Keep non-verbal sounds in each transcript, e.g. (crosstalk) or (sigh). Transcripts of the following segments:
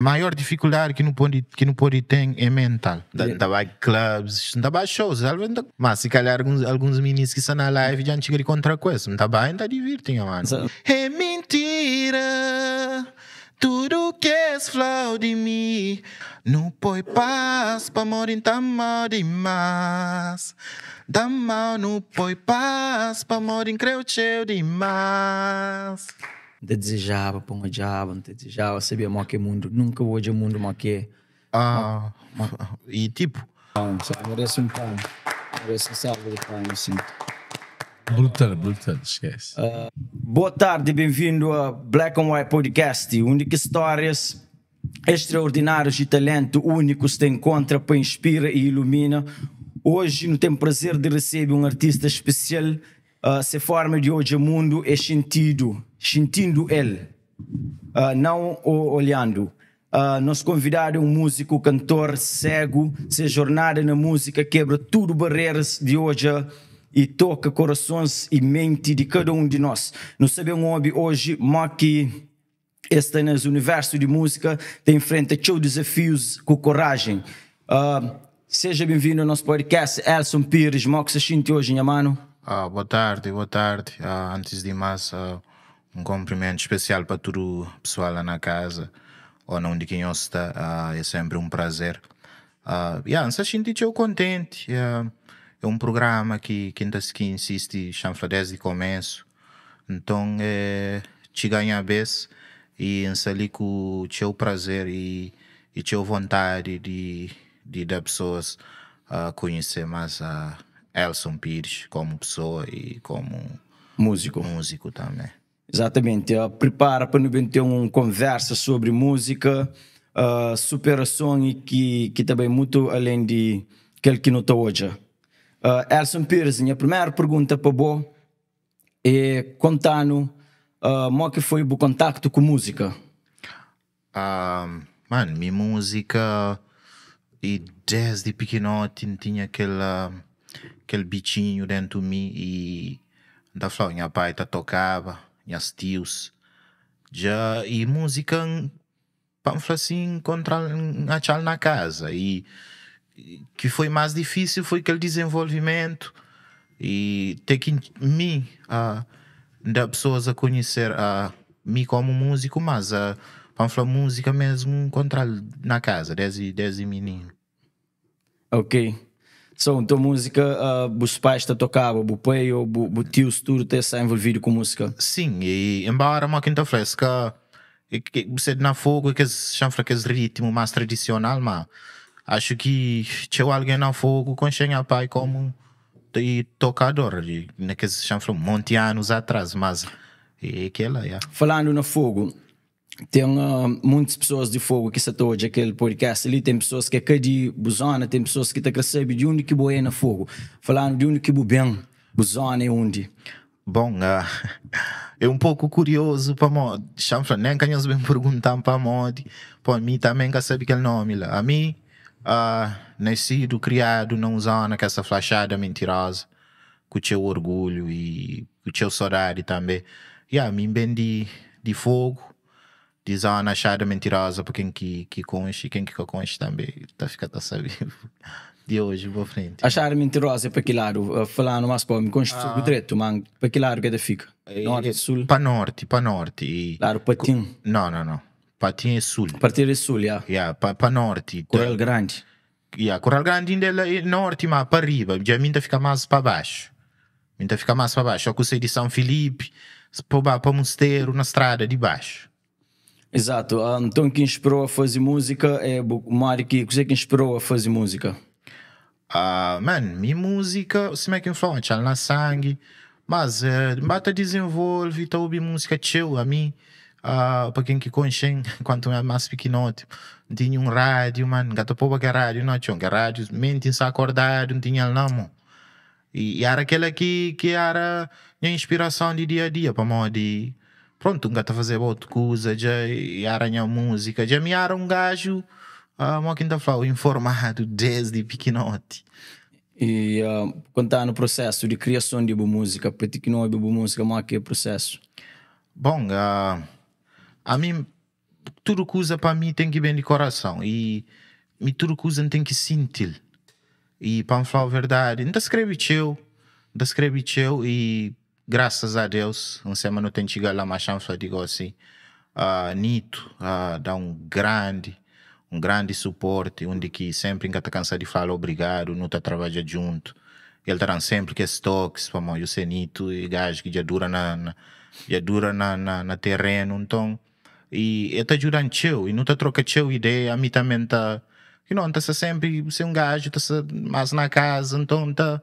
maior dificuldade que não pode, que não pode ter é mental. Da, yeah. da vai clubs, da vai shows, mas se calhar alguns, alguns meninos que estão na live de antiga de contra coisa, não tá bem, ainda divertem, mano. So. É mentira, tudo que és flau de mim, não põe paz Pra morrer tá mal demais. Dá mal não põe paz Pra morrer creu demais te desejava para uma diabo, não te desejava, sabia mal que é mundo, nunca hoje o mundo mal que. É. Ah, e tipo. Só merece um pão, merece um salve de pão, assim. Brutal, brutal, esquece. Uh, boa tarde, bem-vindo a Black and White Podcast, onde que histórias extraordinárias e talento únicos se encontra para inspira e ilumina. Hoje, no tempo prazer de receber um artista especial uh, se forma de hoje o mundo é sentido, sentindo ele, uh, não o olhando. Uh, ah, nós convidar um músico, cantor, cego, se jornada na música quebra tudo barreiras de hoje e toca corações e mente de cada um de nós. Não sabemos hoje, mas está este universo de música tem enfrenta seus desafios com coragem. Uh, seja bem-vindo ao nosso podcast, Elson Pires, Moxa sente hoje, minha mano. Ah, boa tarde, boa tarde. Ah, antes de mais, ah, um cumprimento especial para todo o pessoal lá na casa, ou onde quem está. Ah, é sempre um prazer. E ah, yeah, se sentir eu contente. Yeah. É um programa que quinta que insiste, chama desde o começo. Então, é, te ganha a vez e ali com o teu prazer e, e teu vontade de, de, de pessoas uh, conhecer mais a. Elson Pires como pessoa e como músico. Músico também. Exatamente. Ah, prepara para 91 conversa sobre música, uh, ah, superação e que, que também muito além de aquele que notou tá hoje. Uh, Elson Pires, minha primeira pergunta para você é contando uh, que foi o contato com música. Uh, mano, minha música e desde pequeno tinha aquela aquele bichinho dentro de mim e da flor, minha pai tá tocava, minhas tios. Já e música vamos falar assim, encontrar achar na casa e que foi mais difícil foi aquele desenvolvimento e ter que me a da pessoas a conhecer a me como músico, mas a vamos falar música mesmo encontrar na casa desde desde menino. OK. São tua música, uh, os pais te tocavam, o pai ou o tio tudo te está envolvido com música? Sim, e embora uma quinta fresca, você na fogo, que chama que ritmo mais tradicional, mas acho que tinha alguém na fogo com o pai como e tocador, né, que se um monte anos atrás, mas é aquela, yeah. Falando no fogo, tem uh, muitas pessoas de fogo que estão hoje aquele podcast ali, tem pessoas que é de buzona, tem pessoas que tá recebe de onde que boé na fogo, falando de onde que bem buzona é onde. Bom, uh, (laughs) é um pouco curioso para mod, chamfra, nem se bem perguntam para mod, para mim também que sabe aquele nome lá. A mim, uh, nascido, criado não zona com é essa flashada mentirosa, com o seu orgulho e com o seu saudade também. E yeah, a mim bem de, de fogo, diz a Ana Shara mentirosa para quem que, que conche e quem que conche também. Está ficando a saber. De hoje, vou frente. Achar mentirosa é para que lado? Eh, falando mais para me conche ah. o direito, Para que lado que ele fica? É norte, sul? Para norte, para norte. E... Claro, Patim. Não, não, não. Patim é sul. Partir é sul, já. Yeah. Yeah, para norte. Coral tá. Grande. Yeah, Coral Grande ainda é, é norte, mas para riba. Já minta fica mais para baixo. Minta fica mais para baixo. Só que eu sei de São Felipe, para Mosteiro, na estrada de baixo. Exato. Então, quem inspirou a fazer música é o Mark. O que é que inspirou a fazer música? Uh, ah, man, minha música, se é que fala, tchau na sangue. Mas, uh, bata desenvolve, tá ouvindo música teu a mim. Uh, ah, para quem que conhece, (laughs) quanto é mais pequenote, tinha um rádio, mano, gato povo que é rádio, não tinha um rádio, mente se acordar, não tinha não, e, e era aquela que, que era minha inspiração de dia a dia, para mim, de Pronto, um gato a fazer bote coisa, já e aranhar música. Já me era um gajo, uh, Mocking the Flow, informado desde pequenote. E uh, quando está no processo de criação de música, para ti que não é música, como é que é o processo? Bom, uh, a mim, tudo coisa para mim tem que bem de coração. E me tudo coisa tem que sentir. E para me falar a verdade, ainda escrevi teu ainda escrevi teu e graças a Deus, um semana tem chegado lá, mas chamo só digo assim, uh, ah, Nito uh, dá um grande, um grande suporte, onde que sempre que está cansado de falar obrigado, não está trabalhando junto. Ele tá sempre que estoques, para mim, eu sei Nito e gajo que já dura na, na já dura na, na, na terreno, então, e ele tá ajudando eu, e não está trocando ideia, a mim também está, que não, está sempre, ser um gajo, está mais na casa, então está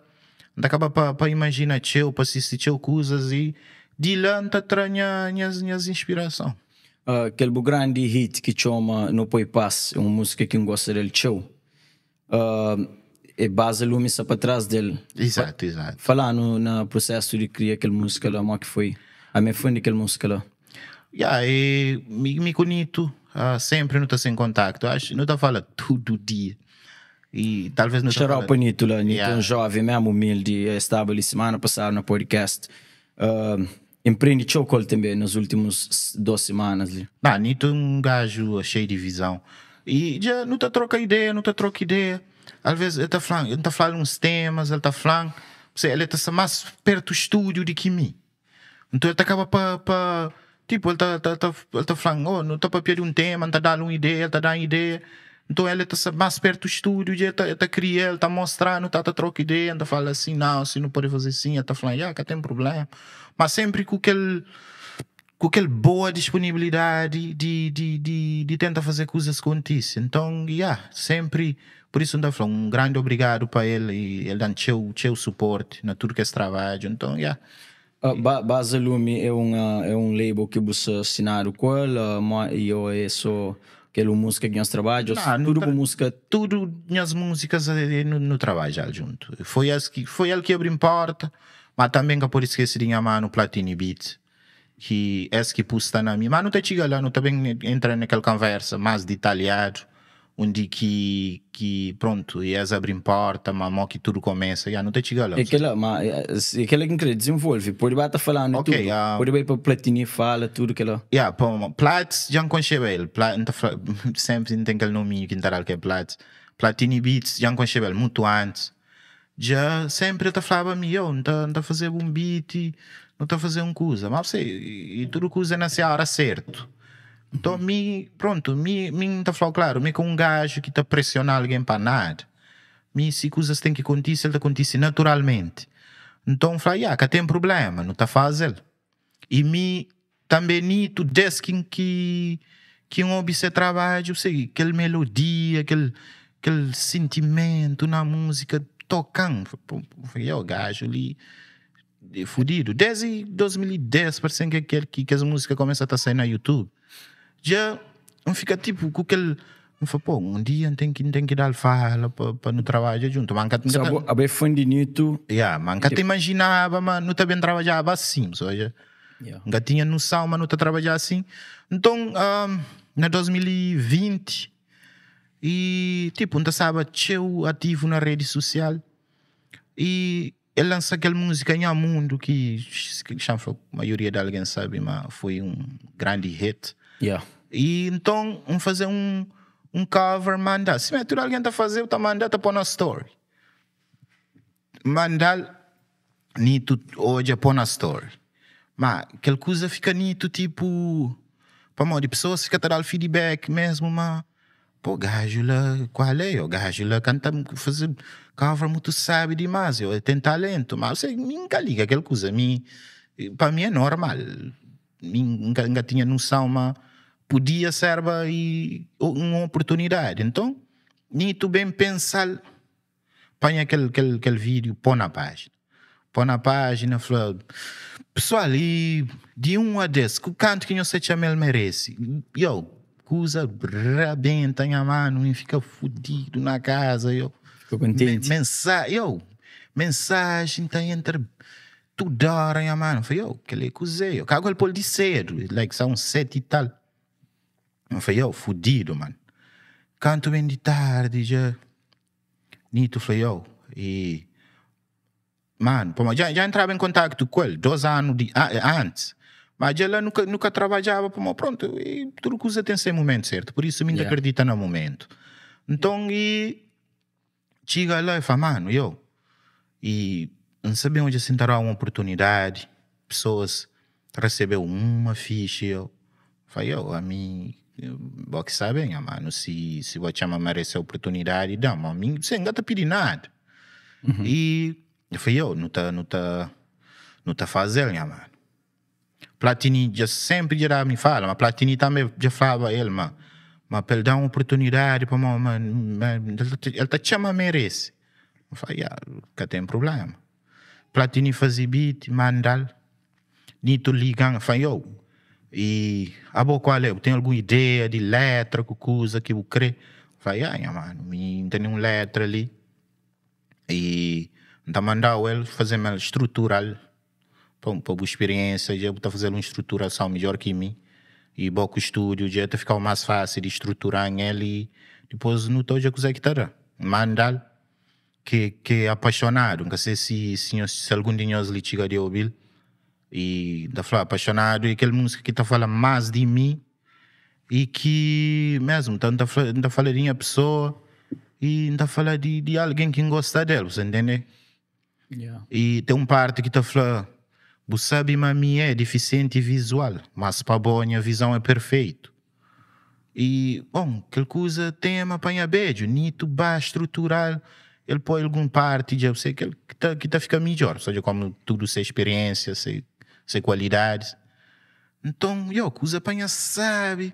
da acaba para imaginar teu, para assistir teu coisas e de lá tá tranha minhas minhas inspiração. Uh, ah, aquele grande hit que chama No pai Pass, é uma música que eu gosto dele teu. Uh, ah, e base lume para trás dele. Exato, exato. Falar no, processo de criar aquele música lá, como que foi? A minha fã aquele música lá. Yeah, e me, me conito, uh, sempre não está sem contato. Acho não está fala todo dia. E talvez não. Xarau Panítula, yeah. um jovem mesmo humilde, é estava ali semana passada no podcast. Uh, empreende chocolate também nas últimas duas semanas. Ali. Não, Nito é um gajo cheio de visão. E já não está troca ideia, não está troca ideia. Às vezes ele está falando, ele tá falando uns temas, ele está falando. Ele está mais perto do estúdio do que mim. Então ele está acaba para. Tipo, ele está tá, tá, tá, tá falando, oh, não está para pedir um tema, não está dando uma ideia, ele está dando ideia. Então ele está mais perto do estúdio, ele está tá criando, ele está mostrando, está tá, tá ideia, ele falando assim, não, assim não pode fazer assim, ele está falando, ah, que tem problema. Mas sempre com aquele com aquela boa disponibilidade de, de, de, de tentar fazer coisas isso. Então, yeah, sempre, por isso ainda falo, um grande obrigado para ele, ele dá o seu suporte na tudo que é esse trabalho. Então, yeah. Uh, ba Basalume é um ah, é um label que você assinaram com ele, ah, e eu é sou... Aquela música que nós trabalhamos, não, tudo tra... música... Tudo, minhas músicas eh, eh, no, no trabalho já junto. Foi, as que, foi ele que abriu porta, mas também que por esquecer de chamar no Platini Beat, que é que puxa na minha. Mas não te chega lá, não também entra naquela conversa mais detalhado onde que, que pronto, ias abrir porta, mamão que tudo começa, já não te chega lá. Aquela, mas, aquela que desenvolve, pode estar falando okay, tudo, uh, pode ir para Platini, fala tudo aquilo lá. Yeah, pô, Platz, já conheceu ele, plat sempre tem aquele nome que entrar que é Platz, Platini Beats, já conheceu ele muito antes, já sempre para falava, eu não está a fazer um beat, não está a fazer um coisa, mas sei, e tudo coisa nessa hora certo. Então, uhum. me, pronto, me, me tá falando, claro, me com um gajo que está pressionar alguém para nada. Me, se coisas têm que acontecer, ele tá acontece naturalmente. Então, falei, yeah, que tem problema, não está fácil. E me, também, nito, desde que, que um obse trabalho, sei, aquele melodia, aquele, aquele sentimento na música, tocando. Falei, o gajo ali, fudido. Desde 2010, parece que, é que, que as músicas começam a estar tá saindo na YouTube já um fica tipo com aquele. Um fala, pô, um dia tem que, tem que dar alfarra para no trabalho junto. Manca, manca, Sabo, a de Nito. Yeah, manca te tipo imaginava, mas não também bem trabalhava assim, soja. Yeah. Nunca tinha noção, mas não está trabalhando assim. Então, um, ah, na 2020, e tipo, não sabe, eu ativo na rede social. E ele lança aquela música em mundo que, que a maioria da alguém sabe, mas foi um grande hit. Yeah. E então, vamos fazer um, um cover, mandar. Se tudo alguém está a fazer, está mandar, está pôr na story. Mandar, nito, hoje é para pôr na story. Mas aquela coisa fica nito, tipo. Para mão de pessoas fica a dar feedback mesmo, mas. Pô, gajo lá, qual é? O gajo lá canta, fazer cover muito sabe demais, eu tem talento, mas você nunca liga aquela coisa. Para mim é normal. Nunca, nunca tinha noção, mas podia ser aí uma oportunidade. Então, nem tu bem pensar, põe aquele, aquele, aquele vídeo, põe na página. Põe na página, falou, pessoal, ali, de um a dez, que canto que você chama merece? Eu, rabenta em a mano e fica fudido na casa. Eu, Ficou contente. Mensagem, eu, mensagem tá entre toda hora, a mano. Falei, eu, que ele cozei. Eu cago ele por de cedo, like, são sete e tal. För eu, fudido mano. Canto bem de tarde? Nito foi eu. E, mano, já, já entrava em contato com ele dois anos de, antes. Mas ela nunca, nunca trabalhava. Pô, pronto, e tudo usa tem seu momento certo. Por isso, me yeah. acredita no momento. Então, e... Chega lá e fala, mano, eu... E não sabia onde sentará uma oportunidade. Pessoas recebeu uma ficha. Eu falei, eu, a mim Bo sabe, mano, se, se vou chamar merece a oportunidade, dá, mano, sem gata pedir nada. Uhum. E foi eu, não tá, não tá, não tá fazendo, mano. Platini já sempre já me fala, mas Platini também já falava ele, mano. Mas para dar uma oportunidade para mim, mano, ele tá chama merece. Eu falei, ah, que tem problema. Platini fazia beat, mandal. Nito ligando, falei, eu e a ah, boa qual é? eu tenho alguma ideia de letra, que coisa que eu creio? Falei, ai, mano, não tem nenhuma letra ali. E então mandar ele fazer uma estrutura para para experiência, já está fazendo uma estruturação melhor que mim. E bom com o estúdio, já está ficando mais fácil de estruturar em ele. E depois no todo já consegue estar. Mandar que que é apaixonado, não sei se se, se algum de nós lhe chega de ouvir e da tá Flá Apaixonado, e aquela música que está falando mais de mim e que mesmo tanto tá, tá ainda falar de uma pessoa e ainda falar de, de alguém que gosta dela, você entende? Yeah. E tem uma parte que está falando, você sabe, mami, é deficiente visual, mas para a a visão é perfeito E, bom, aquela coisa tem uma apanha beijo, nito, ba, estrutural, ele põe alguma parte, já sei que ele, que está que tá ficando melhor, ou seja, como tudo, se experiência, sei sem qualidades. Então, eu, que os apanha sabe,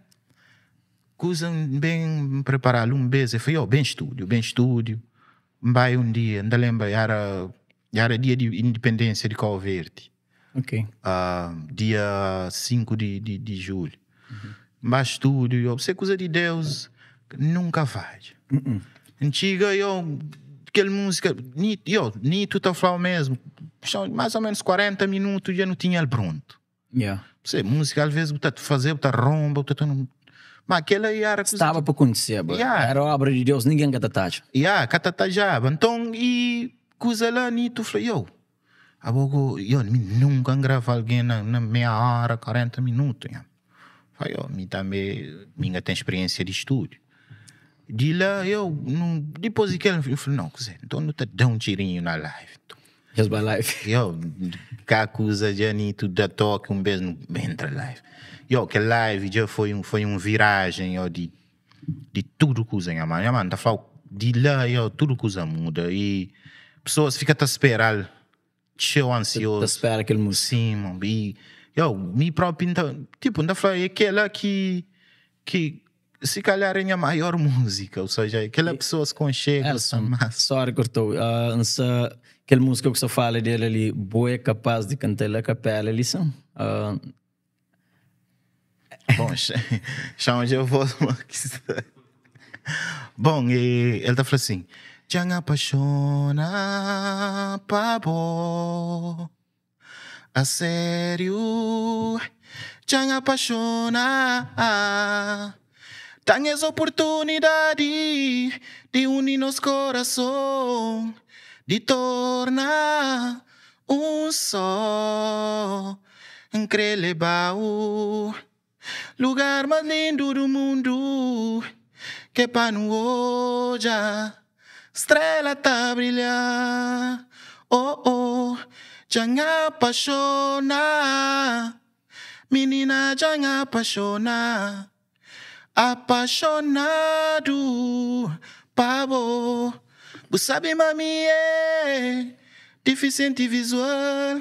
que os bem preparado, um beijo, foi, eu, bem estúdio, bem estúdio. Vai um dia, ainda lembra, era, era dia de independência de Cabo Verde. Ok. Uh, dia 5 de, de, de julho. Uhum. Mas estúdio, eu, você coisa de Deus, nunca faz. Uh -uh. Antiga, eu, aquela música, ni, eu, Nito tu tá falando mesmo, mais ou menos 40 minutos já não tinha o pronto. Yeah. Você, música às vezes está fazer, está romba, está não mas aquela era estava para acontecer, yeah. era obra de Deus, ninguém catataja. Yeah, catatajava. Então e coisa lá ni tu falou, eu abogo, eu nunca gravo alguém na, na meia hora, 40 minutos. Yeah. Falei, eu me também minha tem experiência de estúdio. De lá eu não, depois que ele eu falei, não, então não te dá um tirinho na live. Então. Just by life. Yo, Caco, Zadiani, tudo da toque, um beijo, no entra live. Yo, que live já foi um, foi um viragem, yo, de, de tudo que usam, mano. Mano, tá falando de lá, yo, tudo que usa muda. E pessoas ficam a esperar, cheio ansioso. Tá espera aquele músico. Sim, mano. E, yo, me próprio, então, tipo, ainda foi aquela que, que se calhar é a maior (laughs) música, ou seja, aquela pessoa se conchega, se massa. Sorry, cortou. Uh, ah, aquele músico que você fala dele ali, boa é capaz de cantar a capela, eles são. Uh... (laughs) Bom, chama de avô. Bom, e ele tá falando assim, Jang apaixona pabo a sério, Jang apaixona Tenhas essa oportunidade de unir nos corações ritorna un sol în bau lugar mas lindo mundo, que para ja hoja, tá brilla oh oh, já minina menina já apaixona, apaixonado, pavor. Você sabe, mami, é eh, deficiente visual,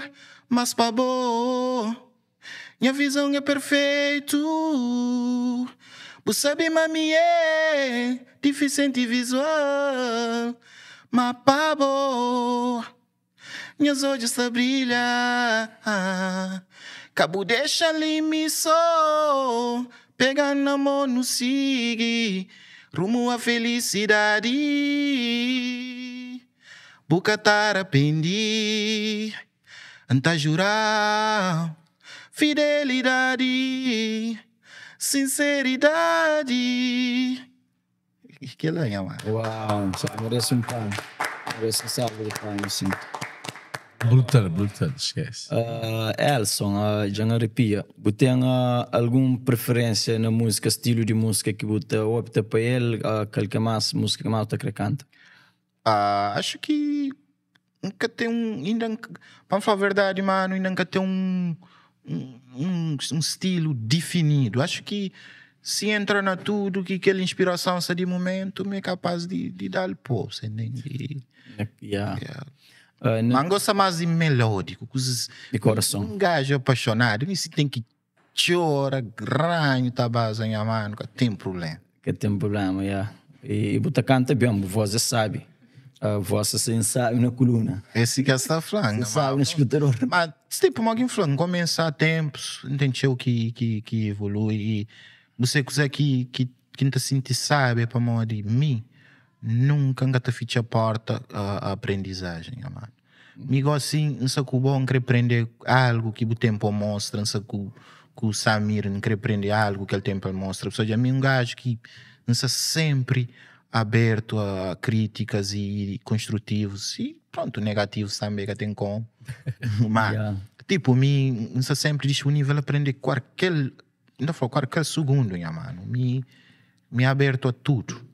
mas pra boa. Minha visão é perfeito. Você sabe, mami, é eh, deficiente visual, mas pra boa. minhas olhos estão brilhando. Cabo deixa ali me sol, Pega na mão, no sigue rumo à felicidade. Boca Bucatara pendi, anta jurar fidelidade, sinceridade. Que lenha, mano. Uau, só merece um pão. Merece um salve de pão, sim. Brutal, brutal, esquece. Uh, Elson, uh, já Você tem uh, alguma preferência na música, estilo de música que você opta para ele, ah, uh, qualquer é mais música que mais você canta? Uh, acho que nunca tem um. Ainda, para falar a verdade, mano, ainda nunca tem um, um, um, estilo definido. Acho que se entra na tudo que aquela inspiração se de momento, me é capaz de, de dar o nem entende? É, yeah. yeah. Uh, ah, não... Né? Mas gosta é mais de melódico, coisas. De coração. Um gajo apaixonado, nem se tem que chora, granho, base em mano, que tem problema. Que tem problema, yeah. E, e você canta bem, você sabe. A voz é é sem sabe na coluna. Esse que está falando. sabe no escritor. Mas, tipo, alguém falando, começar há tempos, entendeu que, que, que evolui. Você quiser que, que, que não te sente sabe para morrer de mim nunca te ficha a porta a, aprendizagem, mano. Migo assim, não sei que bom quer aprender algo que o tempo mostra, não sei que, o Samir não quer aprender algo que o tempo mostra. Ou seja, a mim um gajo que não sei sempre aberto a críticas e construtivos e pronto, negativos também que tem com. (laughs) Mas, yeah. tipo, é me não sei sempre disponível a aprender qualquer, não falo, qualquer segundo, minha mano. Me, me aberto a tudo.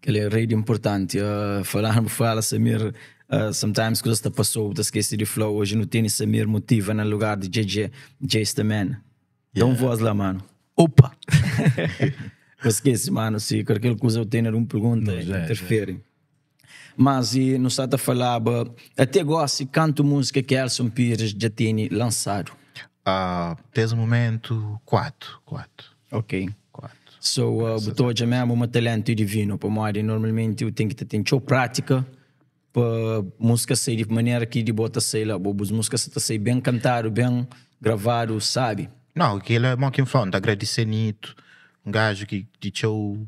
Aquele radio importante. Uh, falarmos, fala, Samir. Uh, sometimes coisas está passou, te esqueci de flow. Hoje não tem Samir motiva no lugar de JJ, Jace the Man. Então yeah. voz lá, mano. Opa! eu (laughs) esqueci, mano, se qualquer coisa eu tenho uma pergunta, não, já, interfere. Já. Mas e no está a falar, até gosto e canto música que Elson Pires já tinha lançado? Uh, ah, até o momento, quatro. quatro. Ok. So, uh, bitoja mesmo um talento divino para Mari. Normalmente eu tenho que ter show prática para música sair de maneira que de bota ser, lá, bobos música sair bem cantado, bem gravado, sabe? Não, aquilo é bom que falando, agradecer nito, um gajo que de show,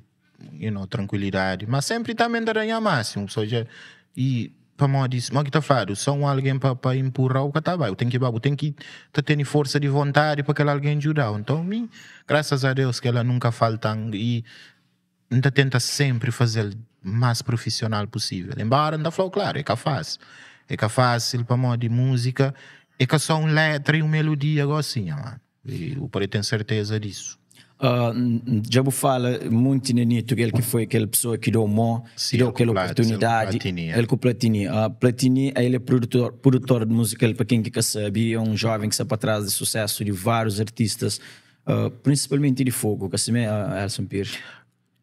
you know, tranquilidade, mas sempre também daranha máximo, ou seja, e Pamó disse, mas que está faro, são alguém para empurrar o que está vai. Eu tenho que, eu tenho que ter força de vontade para que alguém ajudar. Então, mim, graças a Deus que ela nunca falta e ainda tenta sempre fazer o mais profissional possível. Embora ainda falou, claro, é capaz. É que é fácil para mó de música, é que é só um letra e uma melodia, assim, mano. E eu tenho certeza disso. Ah, já vou falar muito nenito que ele que foi aquela pessoa que deu mão, que deu é aquela é oportunidade. é. Ele com Platini. O Platini, ah, ele é produtor, produtor de música, ele, para quem que sabe, é um jovem que está para trás de sucesso de vários artistas, uh, principalmente de fogo, que assim é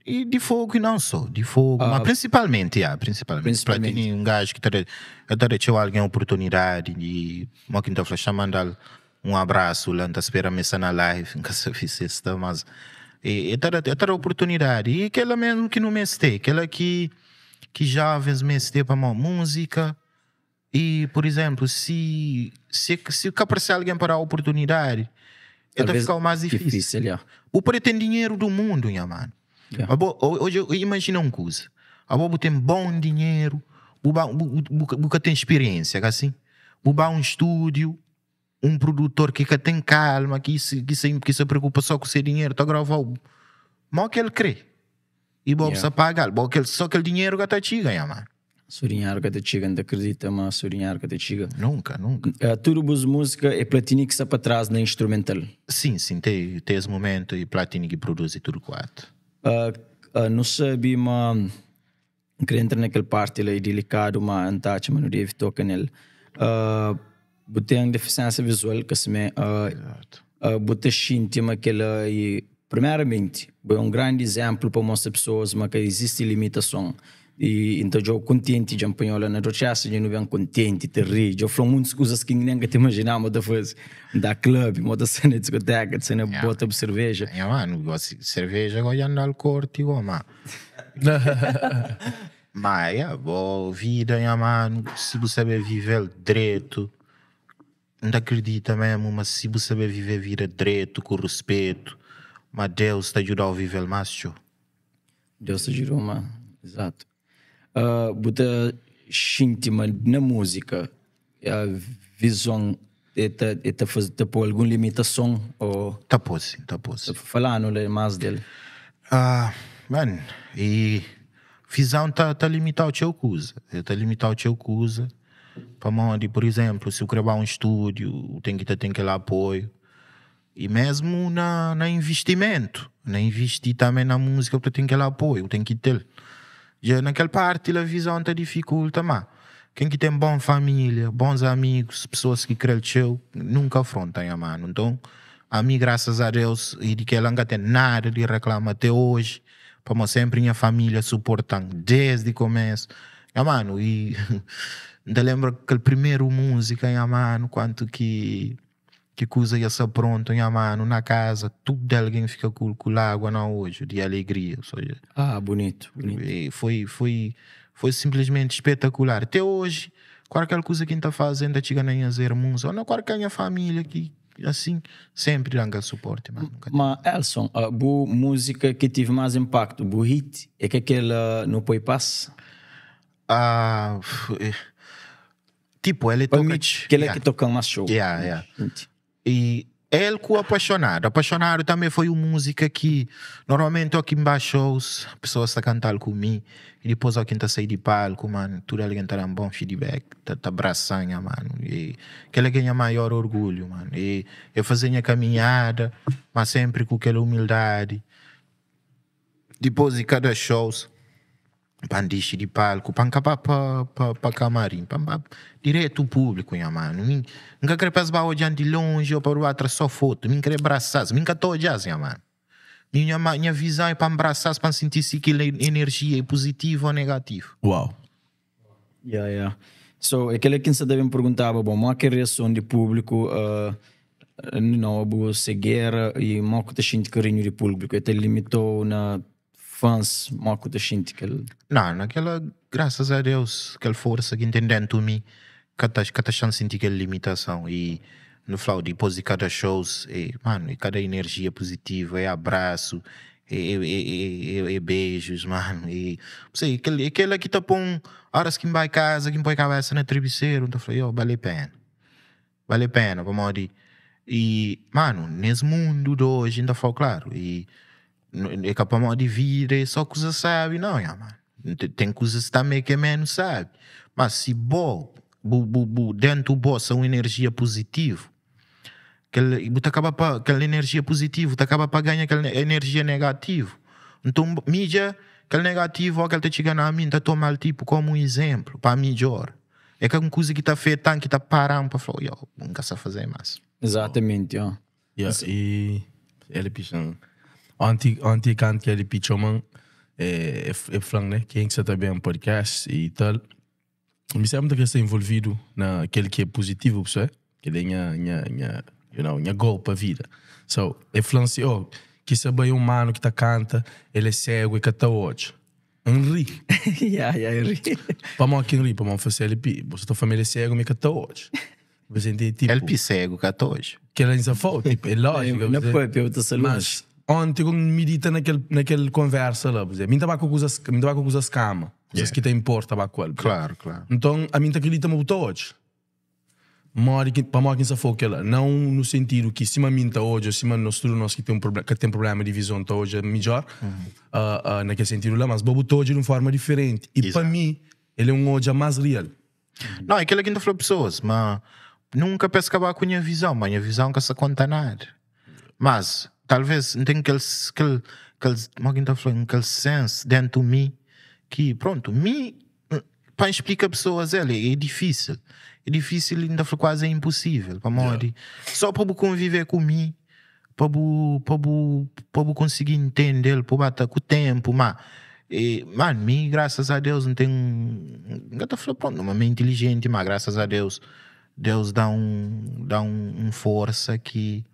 E de fogo e não só, de fogo, mas principalmente, yeah, principalmente. principalmente. Platini, é um gajo que está a alguém a oportunidade de uma quinta-feira chamando um abraço lá na espera missa na live, (laughs) nunca sabia se mas é, é, é, oportunidade. E aquela mesmo que não meste, aquela que, que jovens meste para uma música. E, por exemplo, se, se, se aparecer alguém para a oportunidade, é até ficar mais é difícil. difícil O preto tem dinheiro do mundo, minha mano. É. hoje imagina um coisa. A bobo tem bom dinheiro, o boca tem experiência, assim. O um estúdio, um produtor que, que tem calma, que se, que, se, que se preocupa só com o seu dinheiro, está então gravando. Mal que ele crê. E bom, yeah. se paga, bom, que ele, só aquele dinheiro que está te ganha, mano. Surinhar que te chega, não acredita, mas surinhar que está chega. Nunca, nunca. Uh, eh, Turbos música é platini que está para trás na né, instrumental. Sim, sim, tem, tem esse momento e platini que produz e tudo Uh, uh, não sabia, mas queria entrar naquela parte ele delicado, mas antacha, mas não deve tocar nele. Uh, botei deficiência visual que uh, uh, se me uh, uh, botei xintima que e primeiramente é um grande exemplo para mostrar pessoas mas que existe limitação e então eu contente de ampanhola na rochaça de não contente de rir eu falo muitas coisas que nem que te imaginava da vez da clube moda cena discoteca cena yeah. bota de cerveja é yeah, mano gosto de cerveja gosto de andar al corte igual mas (laughs) mas é boa vida é mano se você saber viver direito ainda acredita mesmo, mas se você saber viver vida direito, com respeito, mas Deus te ajuda a viver mais, tio. Deus te ajuda, mano. Exato. Uh, ah, Buta xintima na música, a visão está tá por alguma limitação? ou Está por sim, está por tá sim. Falando mais dele. Ah, mano, e visão está tá, tá limitar o teu usa. Está limitar o teu usa para Modi, por exemplo, se eu gravar um estúdio, tem que ter tem lá apoio. E mesmo na, na investimento, na investir também na música, tem lá apoio, tem que ter. Já naquela parte, a visão está dificulta, mas quem que tem boa família, bons amigos, pessoas que cresceu, nunca afrontam a mano. Então, a mim, graças a Deus, e de que ela não tem nada de reclama até hoje, para sempre minha família suportam desde o começo. a ah, mano, e (laughs) Ainda lembro aquele primeiro música em Amano, quanto que que coisa ia ser pronto em Amano, na casa, tudo alguém fica com, com água na hoje, de alegria. Seja, ah, bonito, bonito. Foi, foi, foi simplesmente espetacular. Até hoje, qualquer coisa que a gente está fazendo, chega nem as irmãos ou não qualquer família que assim sempre anga suporte mas mas Elson a música que tive mais impacto o hit é que aquela no Poi Pass ah Tipo, ele toca... Mitch, que ele yeah. é que toca umas show. Yeah, yeah. E é ele com o Apaixonado. Apaixonado também foi uma música que normalmente aqui embaixo shows, pessoas estão cantando comigo. E depois a quinta tá sair de palco, mano, tudo que está dando bom feedback, está tá abraçando, mano. E ele ganha maior orgulho, mano. E eu fazia a caminhada, mas sempre com aquela humildade. Depois de cada shows pandishi de palco, panca pa pa pa, pa camarim, pa, pa, direto público, minha mano. Min, nunca queria passar o de longe ou para o outro só foto, minha quer abraçar, minha catou minha mano. Minha, minha visão é para abraçar, para sentir se que energia é positivo ou negativo. Uau. Yeah, yeah. So, aquele que você deve me perguntar, bom, uma é reação de público? Uh, não, a cegueira e mal que tem carinho de público. Ele limitou uh, na fãs moco da xinti que ele... Não, naquela, graças a Deus, aquela força que entendendo me, cada, cada chance sentir aquela limitação e no final, depois de cada show, e mano, e cada energia positiva, é abraço, e e e beijos, mano, e sei, aquele, aquele que tá pondo horas que me vai casa, que me põe cabeça na tribiceiro, então eu falei, oh, vale a pena, vale a pena, vamos ali. E, mano, nesse mundo de hoje ainda falo claro, e é capaz de vir, é só coisa sabe, não, já, mano. Tem coisas também que é menos sabe. Mas se bom, bo, bo, bo dentro do bo, são energia positiva, tu acaba para aquela energia positiva, tu acaba para ganhar aquela energia negativa. Então, mídia, aquele negativo, aquele te chega na mim, tá tomar tipo como um exemplo, para melhor. É que alguma é coisa que está feita, que está parando para falar, nunca se fazer mais. Exatamente, ó. Oh. Yeah, assim. e ele pichando anti, anti kant ke li é pichoman é é, é flan né que sabe também é um podcast e tal me muito que está envolvido naquele que é positivo pessoal que tem a a a you know nha para vida so é flan se oh que sabe humano que está canta ele é cego e que está hoje Henri. (laughs) yeah, yeah, Henri. Para mim aqui Henri, para mim fazer LP. Você está família cego, me cata hoje. Você entende tipo... LP cego, cata hoje. Que ela ainda falta, tipo, é lógico. (laughs) Não foi, eu estou Mas onde quando medita naquele, naquele conversa lá, por exemplo, mim tabaco usa, mim tabaco usa escama, yeah. que tem importa tabaco ele. Claro, claro. Então, a mim acredita me botou hoje. Mori que para mim que se foca lá, não no sentido que se minta hoje, se mano nosso nós que tem um problema, que tem problema de visão tá hoje é melhor, uhum. uh, uh, naquele sentido lá, mas bobo hoje de uma forma diferente. E para mim, ele é um hoje mais real. Não, é aquilo que ainda falou pessoas, mas nunca penso acabar com a minha visão, mas a minha visão que se conta nada. Mas talvez não tem aquele, aquele, aquele, como é está falando, aquele senso dentro de mim que, pronto, me para explicar pessoas, ele é difícil. É difícil ainda foi quase é impossível para yeah. Só para conviver comigo, para para conseguir entender, para bater com o tempo, mas e, mano, mim, graças a Deus, não tenho Eu tô falando, pronto, uma mente inteligente, mas graças a Deus, Deus dá um, dá um, um força que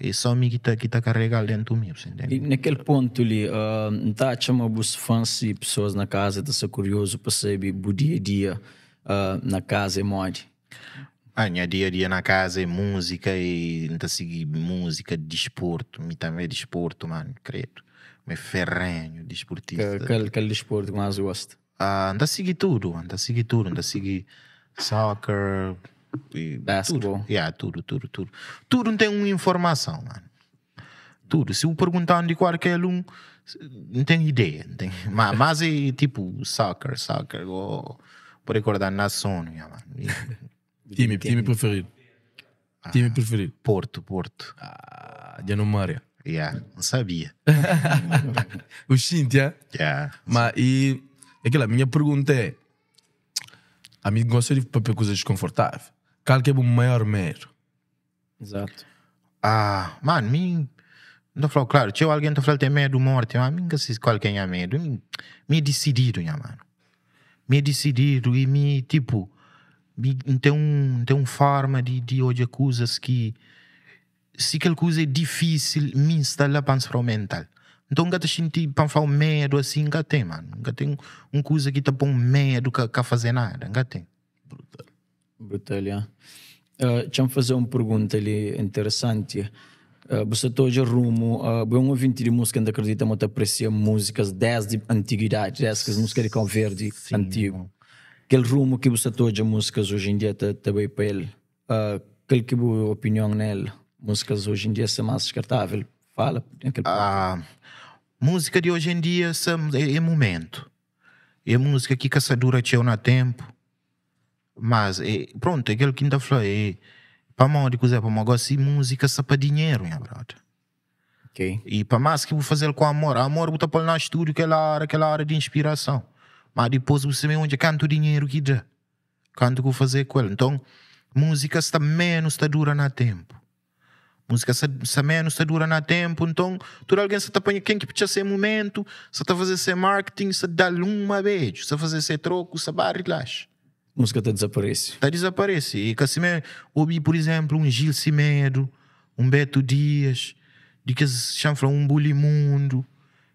isso é uma que está carrega dentro mesmo, entende? E naquele ponto ali, uh, tá chamando os fãs e pessoas na casa, tá ser curioso para saber o dia a dia uh, na casa e mod? a minha dia a dia na casa é música e tá seguir música, desporto, de me também é desporto, mano, credo. Me ferrenho, desportista. De qual, qual desporto que mais gosta? Ah, anda seguir tudo, anda seguir tudo, anda seguir soccer, e Tudo. Yeah, tudo, tudo, tudo. Tudo tem uma informação, mano. Tudo. Se eu perguntar de qualquer um, não tem ideia. Não tem (laughs) Mas, mas é tipo soccer, soccer. Ou, por recordar, na Sônia, mano. E, time, (laughs) time, time preferido. Ah, time preferido. Porto, Porto. Ah, Janumária. Yeah, não sabia. (laughs) o Cíntia. Eh? Yeah. Mas e aquela minha pergunta é: a mim gosta de papel coisas desconfortáveis. É o maior medo, Exato. Ah, mano, mim. Não falo, claro, se alguém tá falando tem medo de morte, mas mim sei qual qualquer a medo, me é decidido, minha mano. Me é decidido e me, tipo, tem, um, tem uma forma de, de hoje coisas que. Se aquela coisa é difícil, me instala para o mental. Então, nunca te senti para falar medo assim, nunca tem, mano. Nunca tem uma coisa que tá com medo que, fazer nada, nunca tem. Brutal. Brutal, yeah. Eh, uh, deixa-me fazer uma pergunta ali interessante. Uh, eh, você está hoje rumo, uh, eh, bem um ouvinte de música ainda acredita muito aprecia músicas desde a antiguidade, desde músicas de Cão Verde Sim, antigo. Bom. Aquele rumo que você está hoje músicas hoje em dia também tá, para ele. Uh, qual que é a opinião nele? Músicas hoje em dia são mais descartáveis? Fala. Ah, música de hoje em dia é, é momento. É música que caçadura tinha na tempo mas, é, pronto, aquele quinta-feira é para mão de coisa, para mão assim, música só para dinheiro, minha brother. E para mais que vou fazer com amor, amor vou pôr no estúdio aquela hora, aquela hora de inspiração. Mas depois você vê onde canto é o dinheiro que dá. Canto que vou fazer com ele. Então, música está menos está dura na tempo. Música está menos está dura na tempo. Então, todo alguém está apanha quem que precisa ser momento, se está fazer ser marketing, se dá uma beijo, se fazer ser troco, se barra, relaxa música desaparece. Tá desaparece. E Cassimé, ouvi, por exemplo, um Gil Cimedo, um Beto Dias, de que se chamam um Bulimundo.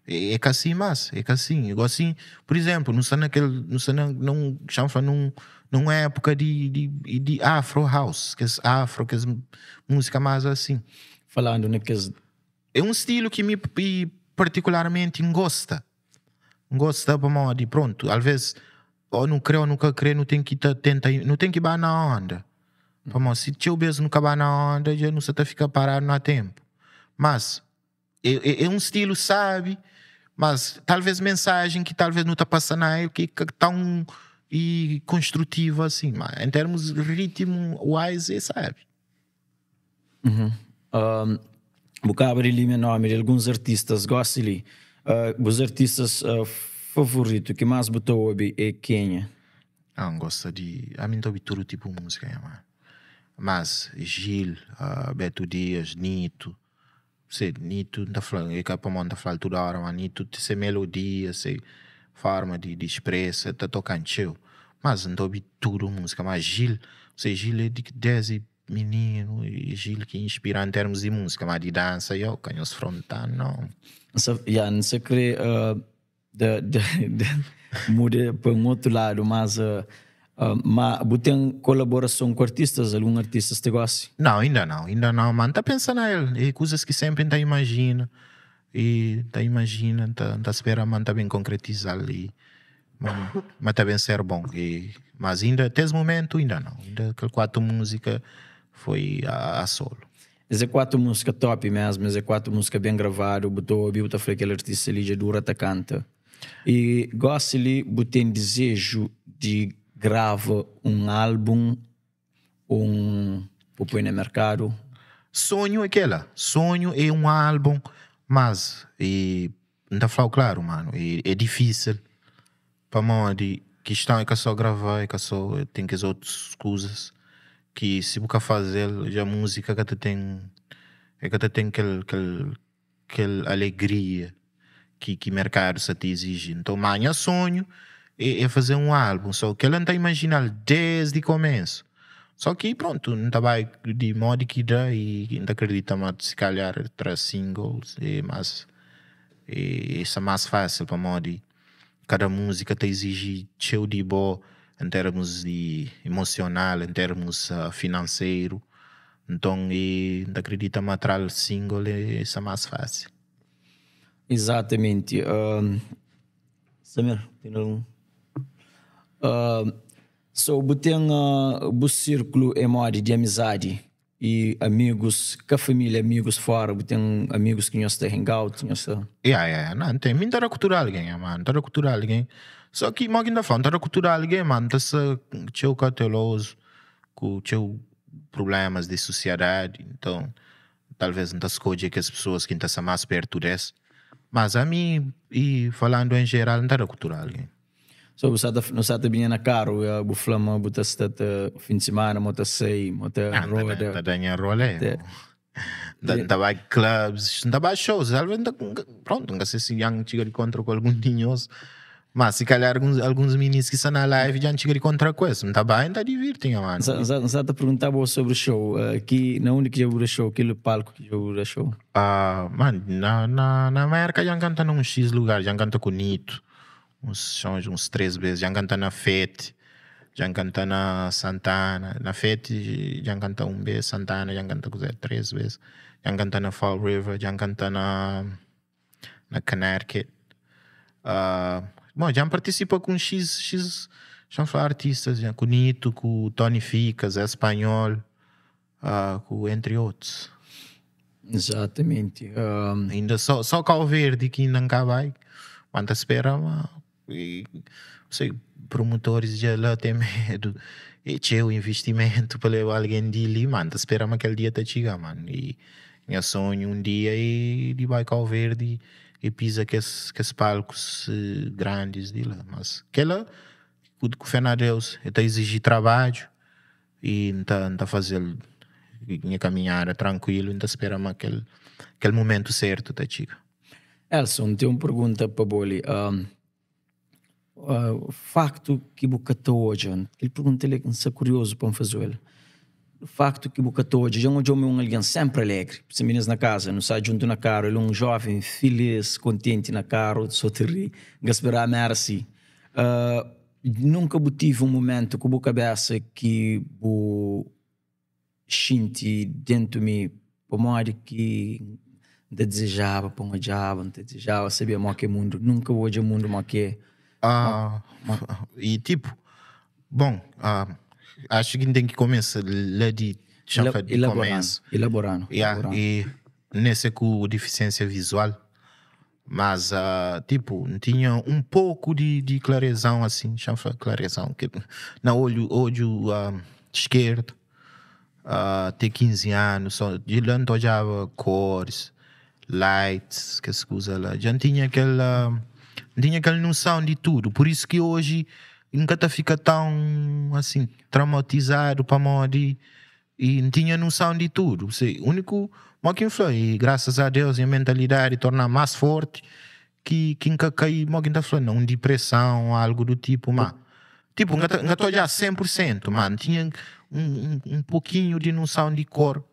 É, é que assim, mas, é que assim. Igual assim, por exemplo, não sei naquele, não sei na, não, chamam num, numa época de, de, de Afro House, que é Afro, que é música mais assim. Falando naqueles... É um estilo que me particularmente gosta. Gosta para de pronto, às vezes ou não crê ou nunca crê, não tem que tá, tentar, não tem que ir na onda. Vamos, se teu beijo nunca vai na onda, já não se tá ficar parado na tempo. Mas é, é, é, um estilo, sabe? Mas talvez mensagem que talvez não está passando aí, que é tão e construtivo assim. Mas em termos de ritmo, wise, é, sabe? Uhum. Um, Bucabri, Lima, nome alguns artistas, gostam ali. Uh, os artistas uh, favorito que mais botou ouve é Quênia? Ah, gosto de... A mim ouve todo tipo de música, é mano. Mas Gil, uh, Beto Dias, Nito... Sei, Nito tá falando... É que mão tá toda hora, mas Nito tem melodia, sei forma de, de expressa, tá tocando show. Mas não ouvi tudo música, mas Gil... Sei, Gil é de 10 e menino e Gil que inspira em termos de música, mas de dança, eu conheço frontal, não. So, não sei que uh, ah, de, de, de mudar para um outro lado, mas. Uh, mas você tem colaboração com artistas? Algum artista te gosta? Não, ainda não, ainda não. Mas Está pensando nele, e coisas que sempre tá imagina e tá imagina, tá, tá espera mas tá bem concretizar ali, mas, mas tá bem ser bom. E, mas ainda até esse momento ainda não. Ainda aquele quatro música foi a, a solo. Esse quatro música top mesmo, esse quatro música bem gravado, botou, botou foi aquele artista ali já dura, tá canta. E gosta-lhe, tem desejo de gravar um álbum ou um para pôr no mercado? Sonho é aquela. Sonho é um álbum, mas e ainda está claro, mano. E, é difícil. Para mão de questão é que é só gravar, é que é só tem que as outras coisas que se busca fazer já música que até tem é que até tem aquela. aquele alegria que, que mercado se te exige. Então, manha sonho é, é, fazer um álbum, só que ele não está imaginando desde o começo. Só que pronto, não está bem de modo que dá e ainda acredita mais se calhar traz singles, é, mas é, isso é mais fácil para modo cada música te exige cheio de boa em termos de emocional, em termos uh, financeiro. Então, e é, acredita mais single singles é, isso é mais fácil. Exatamente. Um, Samir, tem algum? Uh, so, tem uh, ah, o círculo é de amizade e amigos, que a família, amigos fora, tem amigos que nós temos hangout, nós temos... Yeah, yeah, não, tem muita cultura alguém, ah, mano, toda cultura alguém. Só que, mais ainda falando, toda cultura alguém, mano, tá se teu cateloso, com teu problemas de sociedade, então, talvez não tá escolhe que as pessoas que estão mais perto dessa, mas a mim, e falando em geral, não está cultura alguém. So, busata, nosata binyana caro, ya buflama buta stata eh, fim de semana, mota sei, mota ah, tá roda. Tá dando é rolê. Tá vai clubs, tá vai shows, talvez pronto, não sei se yang tiga de contra com algum dinheiro. (laughs) Mas se calhar alguns, alguns meninos que estão na live de antiga de contra coisa, não tá bem, tá divertindo, mano. Só a tá perguntar sobre o show, aqui, eh, na única que já o show, aquele palco que já o show? Ah, mano, na, na, na América já canta num X lugar, já canta com Nito, uns, uns três vezes, já canta na Fete já canta na Santana, na Fete já canta um vez, Santana já canta com Zé três vezes, já canta na Fall River, já canta na, na Connecticut. Uh, Bom, já participa com X, X, já falar artistas, já, com Nito, com Tony Ficas, é Espanhol, uh, com, entre outros. Exatamente. Um... Ah, ainda só, só Calverde que ainda cá vai, quando espera, mas, ah, sei, promotores já lá tem medo. E tinha o investimento (laughs) para levar alguém de ali, mano, tá espera aquele dia até chegar, mano. E é sonho um dia e de vai Calverde. Verde e pisa que es, que palcos eh, grandes de lá. Mas aquela, o que fez na Deus, está é exigir trabalho e está tá, tá fazendo minha caminhada tranquilo, ainda então espera aquele, aquele momento certo, tá chica. Elson, tem uma pergunta para Boli. Um, uh, ah, o facto que o hoje, ele pergunta ele é curioso para fazer ele o facto que o todos, já onde eu me alguém sempre alegre, se meninas na casa, não sai junto na cara, ele é um jovem feliz, contente na cara, só te ri, gasperar merci. Uh, nunca tive um momento com a cabeça que o senti dentro de mim, por modo que de desejava, pão que não desejava, sabia o que é mundo, nunca hoje o mundo mal que é. Ah, e tipo, bom, ah, acho que tem que começar lá de chapa de começo. Elaborando. Yeah, E nesse com deficiência visual, mas uh, tipo, tinha um pouco de, de clarezão assim, de clarezão, que na olho, olho uh, esquerdo, uh, ter 15 anos, só, de lá não olhava cores, lights, que se usa lá, já tinha aquela, tinha aquela noção de tudo, por isso que hoje nunca fica tão assim, traumatizado para morrer e não tinha noção de tudo. o único mal que foi, e graças a Deus, a mentalidade tornar mais forte que que nunca caí mal da foi, não depressão, algo do tipo, mas tipo, nunca estou já 100%, mano, tinha um, um, um pouquinho de noção de cor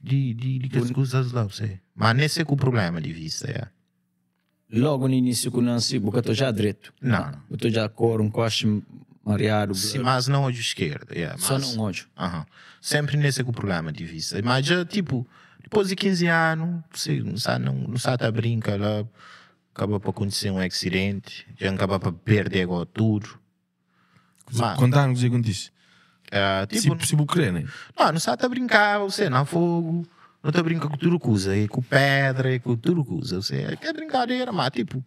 de de, de, de coisas lá, sei. Mas nesse é o problema de vista, é logo no início que nasci, porque estou já direito. Não. Estou já cor, um coche mareado. Sim, mas não hoje esquerda. Yeah, Só não hoje. Uhum. Sempre nesse é o problema de vista. Mas já, tipo, depois de 15 anos, você não sabe, não, não sabe tá brincar lá, acaba para acontecer um acidente, já acaba para perder agora tudo. Contar-nos é ah, tipo, tipo, tipo o que acontece. tipo, se, se crer, né? Não, não sabe tá a brincar, você não fogo não estou a brincar com usa e é com pedra, e é com turucusa. Você é que é brincadeira, mas tipo.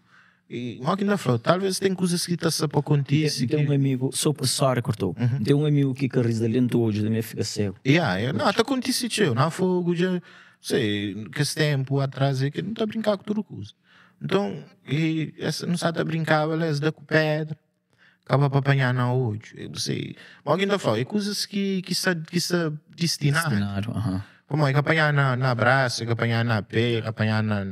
E máquina falou, talvez tem coisas que está para acontecer. Tem, um amigo, sou sorry, cortou. Uhum. Tem um amigo que carris dentro hoje, da minha fica cego. Yeah, é, não, está acontecendo, não fogo já, sei, que esse tempo atrás é que não está a brincar com usa Então, e essa não sabe brincar, beleza, da com pedra acaba para apanhar na hoje. Você, alguém ainda falou, é coisas que que está que está destinado. destinado uh -huh. Pô, mas apanhar na, na Braça, apanhar na P, apanhar na.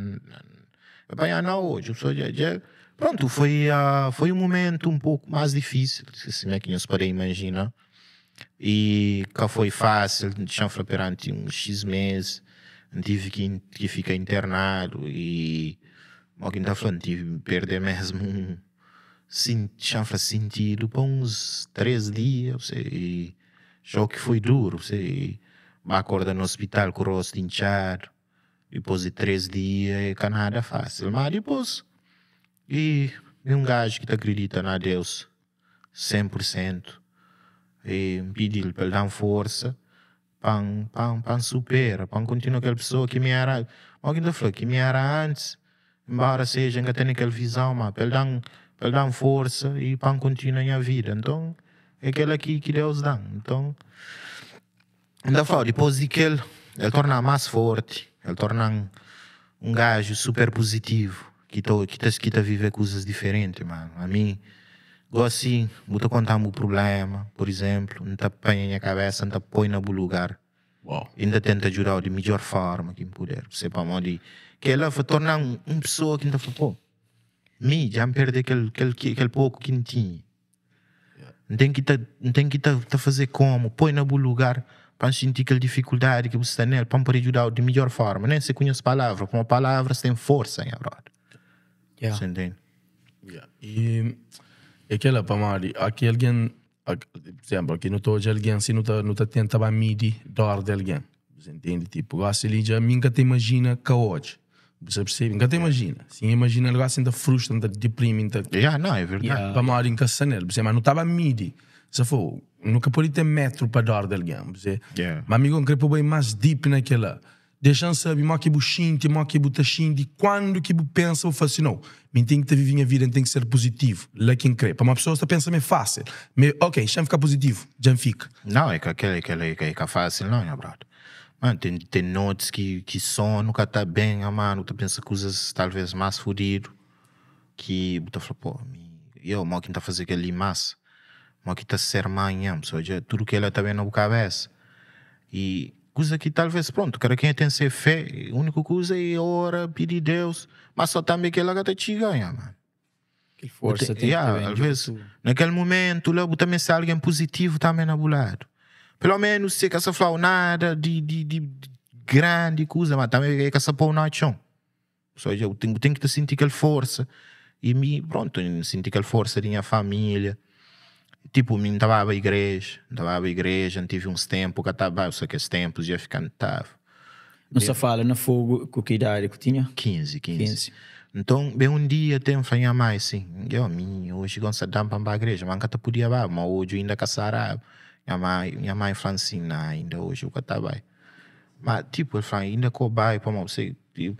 apanhar na hoje, o seu dia a dia. Pronto, foi, uh, foi um momento um pouco mais difícil, se é que não se pode imaginar. E que foi fácil, chanfra perante uns X meses, tive que, que ficar internado e. Alguém está falando, tive que perder mesmo um. chanfra sentido por uns 13 dias, sei, e. Só que foi duro, sei acorda no hospital com o rosto inchado, depois de três dias é canada nada fácil. Mas depois, e é um gajo que acredita na Deus, 100%, e pediu para dar força, para, para, para para continuar aquela pessoa que me era, alguém da falou que me era antes, embora seja, ainda tenha aquela visão, mas para dar, para dar força e para continuar a vida. Então, é aquela que, que Deus dá. Então, Ainda falo, depois de que ele, ele torna mais forte, ele torna um, um gajo super positivo, que está que tá, que tá viver coisas diferentes, mano. A mim, gosto assim, vou contar um problema, por exemplo, não está apanha a cabeça, não está põe no bom lugar. Wow. Ainda tenta jurar de melhor forma que puder, você para onde que ela vai tornar uma um pessoa que ainda fala, pô, me já me perdi aquele, aquele, aquele pouco que não tinha. Não tem que tá, não tem que tá, tá fazer como, põe no bom lugar para sentir aquela dificuldade que você está nele, para poder ajudar de melhor forma. Nem se conhece palavra, uma palavra tem força, em brother? Yeah. Você entende? Yeah. E aquela, Pamari, aqui alguém, por exemplo, aqui no Tojo, alguém se não está tentando a midi medir dor de alguém. Você entende? Tipo, assim, ele já nunca te imagina que hoje. Você percebe? Nunca te imagina. Sim, imagina, algo assim, está frustrado, está deprimido. já Yeah, não, é verdade. Yeah. Pamari, em Cassanel, você mas não estava a medir. Så få, nu kan på lite metro per dag del gam. Yeah. Men mi konkret på mas deep naquela. Deixando sabe, mo que buxinte, mo que butaxinte, quando que pensa ou faz não. Me tem que te vivido a vida, tem que ser positivo. Lá quem crê. Para uma pessoa está pensa me fácil. Me, ok, já ficar positivo, já fica. Não, é que aquele, é que é fácil não, meu brother. Mano, tem, tem noites que, que som nunca está bem, mano, tu pensa coisas talvez mais fodido que tu fala, pô, eu, mal quem está fazendo aquele massa mas kita ser mãe, ou seja, tudo que ela também na cabeça. E coisa que talvez, pronto, cara quem tem ser fé, a única coisa é ora, pedir Deus, mas só também que ela gata te ganha, mano. Que força tem yeah, às vezes, naquele momento, lá também se alguém positivo também na lado. Pelo menos se que essa flau nada de, de, de, grande coisa, mas também é que essa pau na chão. seja, eu tenho, tenho que sentir aquela força. E me, pronto, sentir aquela força da minha família Tipo, me estava a igreja, estava a igreja, não tive uns tempos, que estava, só que esses tempos ia ficar, não estava. Não se fala no fogo com que idade que tinha? 15, 15. 15. Então, bem um dia tem um fanha mais, sim. Eu, mim, hoje gosto de dar para a igreja, mas nunca podia ir, mas hoje ainda caçará. Minha mãe, minha mãe falou assim, ainda hoje eu estava. Mas, tipo, ele falou, ainda cobai, para você, tipo,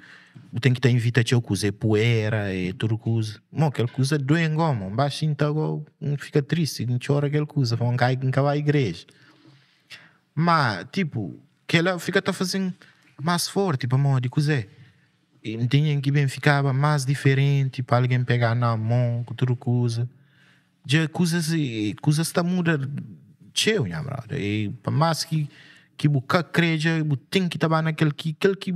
tem que tenkteng vita ti acuse poeira e é tudo coisa. Mo, aquela coisa doe goma. Baixo então fica triste, não chora aquela coisa, vão cair em a igreja. Mas, tipo, que ela fica tá fazendo mais forte para tipo, modo de cozer. E tinha que bem ficava mais diferente para alguém pegar na mão, com tudo Já coisas, coisas está muda cheio, minha brother. E para mais que que buca creja, tem que estar naquele que, aquele que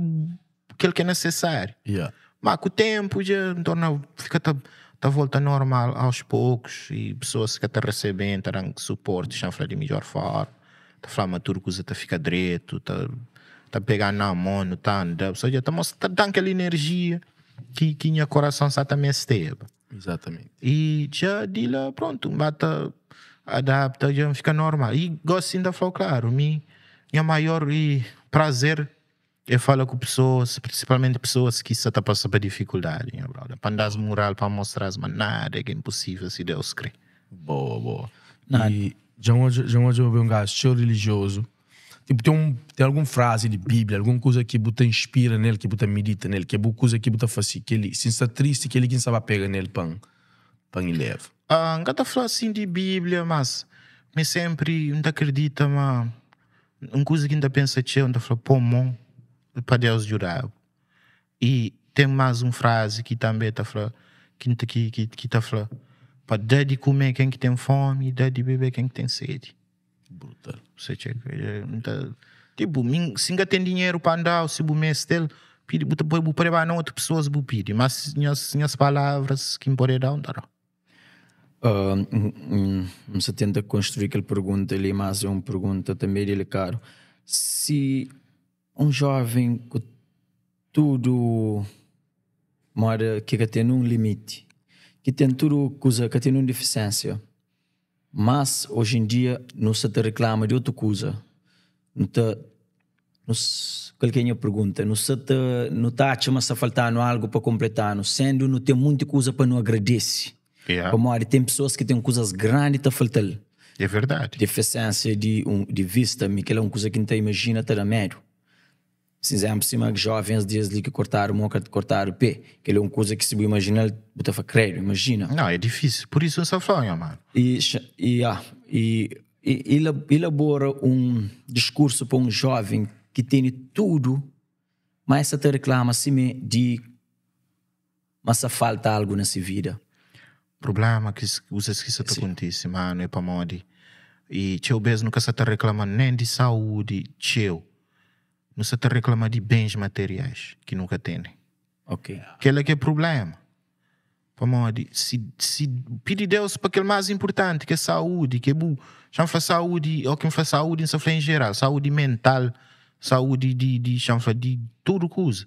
aquilo que é necessário. Yeah. Mas com o tempo já torna, fica tá, tá volta normal aos poucos e pessoas que estão tá recebendo, terão suporte, estão a falar de melhor forma, tá falando turco, a tá fica direito, tá, a tá pegando na mão, a tá andando, só já tá, tá dando aquela energia que, que meu coração está também esteve. Exatamente. E já de lá, pronto, bata, adapta, já fica normal. E gosto ainda assim falar, claro, o minha maior eh, prazer eu falo com pessoas, principalmente pessoas que estão passando por dificuldade, Para dar moral, para mostrar mas nada é que é impossível se Deus crê. Boa, boa. Nada. E já hoje, já eu ouvi um gajo religioso, tipo, tem, um, tem alguma frase de Bíblia, alguma coisa que você inspira nele, que você medita nele, que é alguma coisa que você faz assim, que ele se está triste, que ele quem sabe pega nele para para ele leva. Ah, nunca tá falando assim de Bíblia, mas me sempre não acredita, mas uma coisa que ainda pensa, tchê, ainda fala, pô, mão para Deus jurar. E tem mais uma frase que também está falando, que está que, tá falando, para dar de comer quem que tem fome, dar de beber quem que tem sede. Brutal. Você checa. É, tá, tipo, se não tem dinheiro para andar, se o mestre pede, você pode não outras pessoas, você Mas as palavras que pode dar, tá não dá. Ah, você hum, hum, tenta construir aquela pergunta ali, mas é uma pergunta também caro Se um jovem que tudo mora que tem um limite, que tem tudo coisa que tem uma deficiência. Mas hoje em dia não se te reclama de outra coisa. Não te nos qualquer pergunta, não se te não tá mas se faltando algo para completar, não sendo não tem muita coisa para não agradecer. Yeah. Como há, tem pessoas que têm coisas grandes para faltar. É verdade. Deficiência de um, de vista, que é uma coisa que não te imagina ter medo fizemos cima jovens desde que cortaram o de cortar o pé. Que é uma coisa que se imagina, botava creio, imagina. Não, é difícil. Por isso só fala, mano. E, e, ah, e, e, elabora um discurso para um jovem que tem tudo, mas até reclama assim de mas falta algo nessa vida. Problema que usas que isso te acontece, mano, é para morrer. E teu beijo nunca se te reclama nem de saúde, teu se a reclamar de bens materiais que nunca tem. Ok. Aquele é que é problema. Pamodi, se, se pedir Deus para aquele mais importante, que é saúde, que é bu. Chama saúde, ou que faz saúde em em geral, saúde mental, saúde de, de chama de tudo coisa.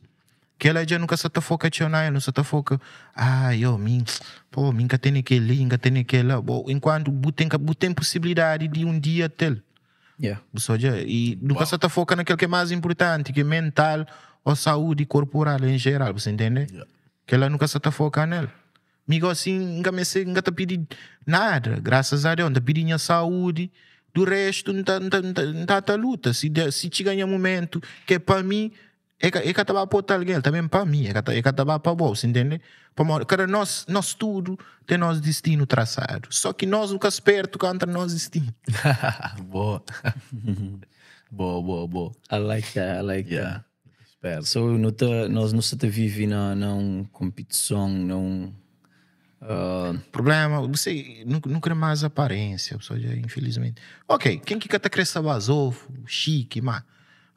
Que ela já nunca se está foca tionai, não se está foca, ah, eu, mim, pô, mim que tem aquele, mim que tem aquele. Enquanto bu tem, bu tem possibilidade de um dia ter Yeah. nunca e educação está focando naquilo que é mais importante, que é mental ou saúde corporal em geral, você entende? Yeah. Que ela nunca está focando nela. Migo assim, nunca me sei, nunca está pedindo nada, graças a Deus, está pedindo saúde. Do resto, não está tá, tá, tá, luta. Se, se te ganha momento, que é para mim, que estava para outra alguém, também para mim, eka estava para vós, entende? Cara, nós, nós tudo tem nosso destino traçado. Só que nós nunca esperto contra nosso destino. boa. boa, boa, boa. I like that, I like yeah. that. Esperto. So, te, nós não se te vive na, competição, não Uh... Problema, você não, não quer mais aparência, pessoal, infelizmente. Ok, quem que quer crescer vazou, chique, mas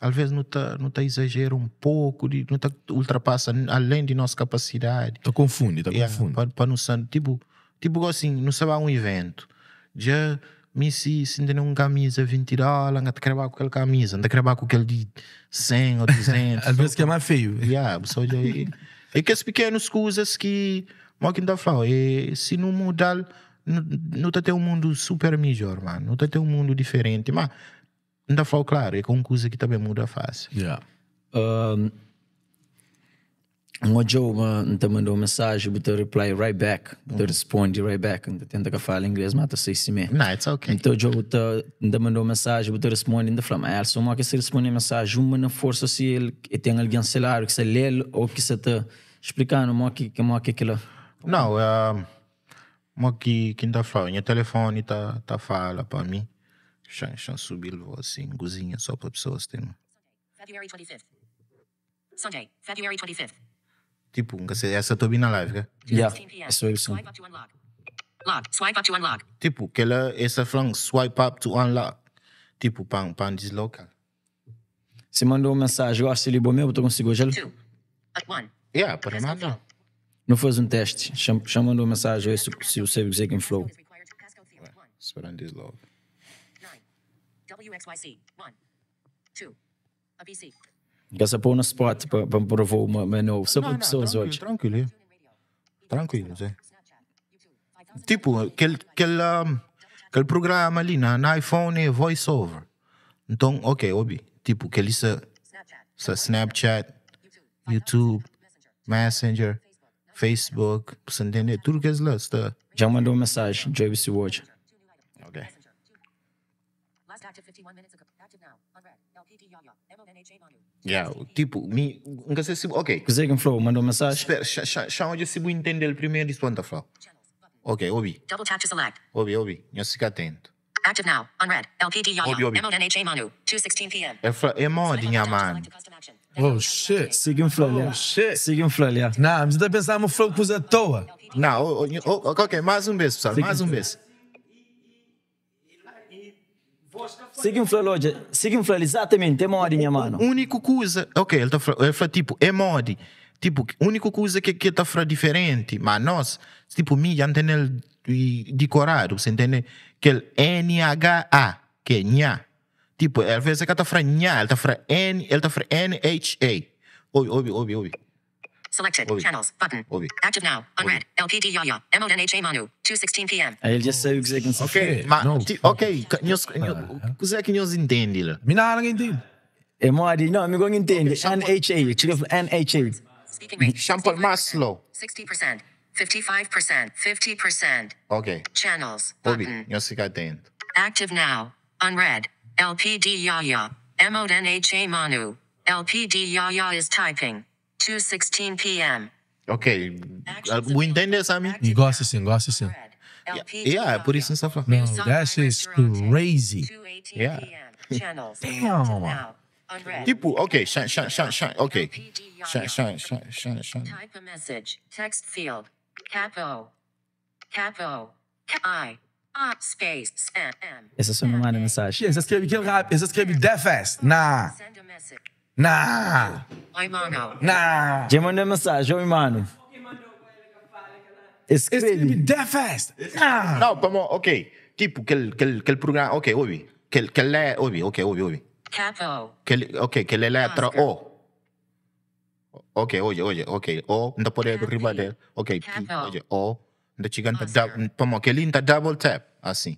às vezes não está não tá exagera um pouco, não está ultrapassa além de nossa capacidade. Está confunde, está yeah, confunde. Para não saber, tipo, tipo assim, não lá, um evento, já me se se ainda não camisa 20 dólares, anda a gravar com aquela camisa, anda a gravar com aquele de 100 ou 200. (laughs) às vezes que é mais feio. Yeah, já, e, é e que as pequenas coisas que, como que ainda falo, e, é, se não mudar, não está ter um mundo super melhor, mano, não está ter um mundo diferente, mas ainda falo claro, é uma coisa que também muda fácil. Yeah. Um, uma Joe te mandou uma mensagem, botou reply right back, botou uhum. responde right back, ainda tenta que fala inglês, mata tá seis se meia. Não, it's okay. Então Joe te mandou uma mensagem, botou responde, ainda fala, mas é, só uma que se responde a mensagem, uma na força se ele tem alguém celular, que se lê ou que se está explicando, uma que que uma que aquilo. Não, ah, uma que quinta falou minha telefone tá tá fala para mim. Šans subil assim, cozinha só para pessoas tem. February 25th. Sunday, February 25th. Tipo, essa estou na live, cara. Né? Yeah, é só isso. Log, swipe up to unlock. Tipo, que ela, essa flang, swipe up to unlock. Tipo, pan, pan deslocar. Você mandou uma mensagem, eu acho que ele bom mesmo, tu conseguiu já? Yeah, para mandar. Não faz um teste, chamando uma mensagem, eu sei se o Save Exec Flow. Esperando this love. WXYC. 1. 2. ABC. Quer pôr no spot para provar uma, mas não, são muitas pessoas não, hoje. Tranquilo. Eh. Tranquilo, sim. Eh. Tipo, aquele, aquele, aquele programa ali na, na iPhone é voiceover. Então, ok, obi. Tipo, que ele se, se Snapchat, YouTube, Messenger, Facebook, você entender? Tudo que é lá tá? Já mandou uma mensagem, JBC Watch. Yeah, tipo, me, nunca sei se. Ok. Consegue flow, mandou mensagem. Espera, chama de se entender primeiro isso quanto flow. Ok, ouvi. Double tap to select. Ouvi, ouvi. Eu se atento. Active now. Unread. LPD Yaya. Obi, obi. MONHA Manu. 2.16 p.m. É, fra- é modinha, mano. Oh, oh shit. Siga um flow, yeah. Shit. Siga um flow, yeah. Não, mas ainda tá pensar no flow pus à toa. Não, ok, mais um beijo, pessoal. Mais um beijo. Sigla exatamente, Emori, minha mano. Único coisa, ok, ele tá ele fala tipo, Emori. Tipo, única coisa que que tá fra diferente, mas nós, tipo, mídia antena decorar, você entende? Que ele NHA, que é nha. Tipo, às eh, vezes ele tá fra nha, ele tá fra N, ele tá fra NHA. Ouve, ouve, ouve, ouve. Selected. Ovi. Channels. Button. Ovi. Active now. Unread. LPD Yaya. MONHA Manu. 2.16 p.m. Aí ele já saiu o que você Ok, ma, não, ti, ok. Nós, nós, é que nós entende Mina não entende. É mori, não, amigo não entende. NHA, tira NHA. Speaking rate. Shampoo 60%. 55%, 50%. Okay. Channels. Button. Obi, atento. Active now. Unread. LPD Yaya. MONHA Manu. LPD Yaya is typing. 2.16 p.m. Ok. we entende essa amigo? E gosta sim, gosta sim. Yeah, yeah, por isso nessa No, that is crazy. Yeah. (laughs) Damn. Tipo, ok, shine, shine, shine, shine, ok. Shine, shine, shine, shine, shine. Type a message, text field, capo, capo, I, space, M. Essa é a sua memória mensagem. Yes, escreve, escreve rápido, escreve that fast. Nah. Send a message. Nah! Oi, mano. Nah! Já mandou mensagem, oi, mano. Escreve. Escreve Deathfest! Nah! Não, como, ok. Tipo, que el, que el, que el programa, ok, ouvi. Que, el, que le, ouvi, ok, ouvi, ouvi. Capo. Que, ok, que é letra O. Ok, oye, oye, ok. O, não pode arriba dele. Ok, Capo. oye, O. Ainda chegando double, Como, que ele ainda double tap, assim.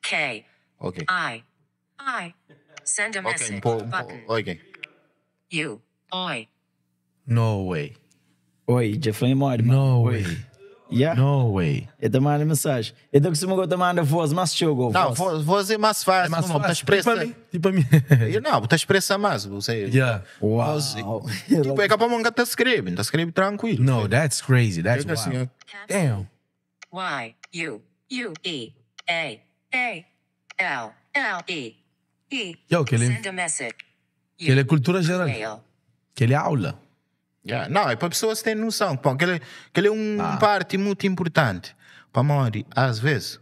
K. Ok. I. I. Send a message. Okay. Po, po, okay. You. Oi. No way. Oi, já Jeffrey Mortimer. No way. Yeah. No way. Ele manda mensagem. Então, se você manda voz, mas chegou. Não, voz, voz é mais fácil. É mais fácil. Tá expressa... Tipo a mim. Tipo a mim. (laughs) não, tá expressa mais. Você... Yeah. Wow. Voz, é tipo, é capaz de tá escrever, Tá então escrevendo tranquilo. No, that's crazy. That's assim, wild. Assim, Damn. Y, U, U, E, A, A, L, L, E. E. que ele, que ele é cultura geral. Que ele é aula. Yeah. Não, é para pessoas terem noção. que, ele, que ele é uma ah. parte muito importante. Para Mori, às vezes,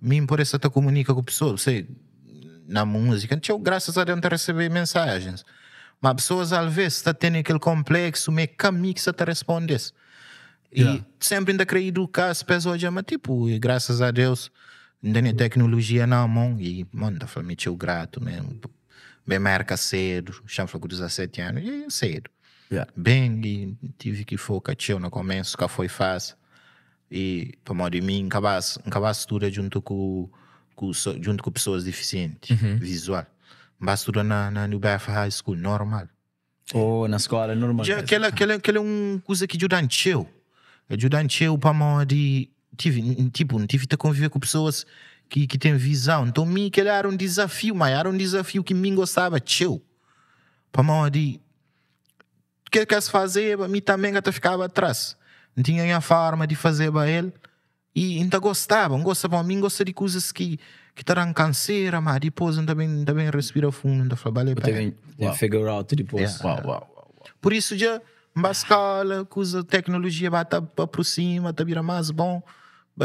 me parece que comunica com pessoas. Sei, na música, eu, graças a Deus, não recebi mensagens. Mas pessoas, às vezes, estão tendo aquele complexo, meio caminho que você está respondendo. E yeah. sempre ainda creio educar as pessoas, mas tipo, graças a Deus tenho tecnologia na mão e, mano, da família eu grato mesmo. Bem marca cedo, chanfla com 17 anos, e cedo. Yeah. Bem, e tive que focar, tio, no começo, que foi fácil. E, para de mim, acabava tudo junto com, com, junto com pessoas deficientes, uhum. visual. Mas estuda na, na New Bath High School, normal. Ou oh, na escola, é normal. Já, aquela, é uma coisa que ajuda eu. Ajuda é eu para de tive, tipo, não tive de conviver com pessoas que, que têm visão. Então, mim, que era um desafio, mas era um desafio que me gostava, tchau. Para mão de. O é que queres fazer? Para mim também, até ficava atrás. Não tinha nenhuma forma de fazer para ele. E ainda gostava, gostava, mim gostava de coisas que que estarão canseira, mas depois ainda bem, bem respira fundo, ainda trabalha para Tem figure out depois. Yeah. Wow, wow, wow, Por isso já, na escola, usa tecnologia, estar para por cima, está virando mais bom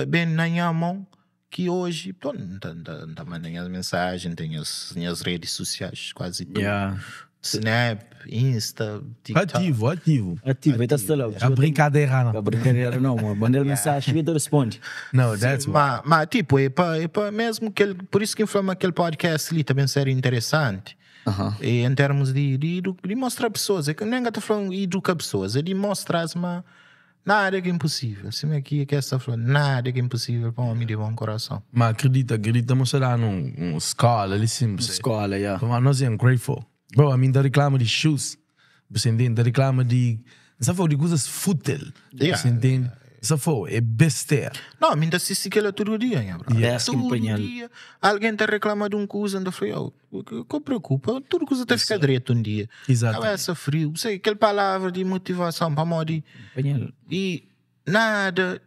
bem nem amam que hoje também tem tá, tá, tá as mensagens, tem as, tem as redes sociais quase tudo. Yeah. Snap, Insta, TikTok. Ativo, ativo. Ativo, está se A brincadeira não. É A brincadeira não, mano. Mandei (laughs) mensagem, vida responde. Não, that's mas, mas, tipo, é para, é para mesmo que ele, por isso que informa aquele podcast ali também seria interessante. Uh -huh. E, em termos de, de, de, mostrar pessoas, é que nem estou falando de educar pessoas, é de mostrar Nada que é impossível. Se aqui que é essa flor, nada que é impossível para um homem de bom coração. Mas acredita, acredita, você dá num, num escola ali sim. Você. Escola, yeah. Mas nós é grateful. Bro, a mim da reclama de shoes. Você entende? Da reclama de. não Sabe, de coisas fútil. Yeah. Você entende? Så é är Não, No, min det sista kväll todo dia. Ja, bra. Yeah. Tur dia. Alguém te reclama de um coisa, anda frio. eu. Que preocupa? Tudo coisa te fica direito um dia. Exato. Cabeça frio. Sei, aquela palavra de motivação para modi. E nada.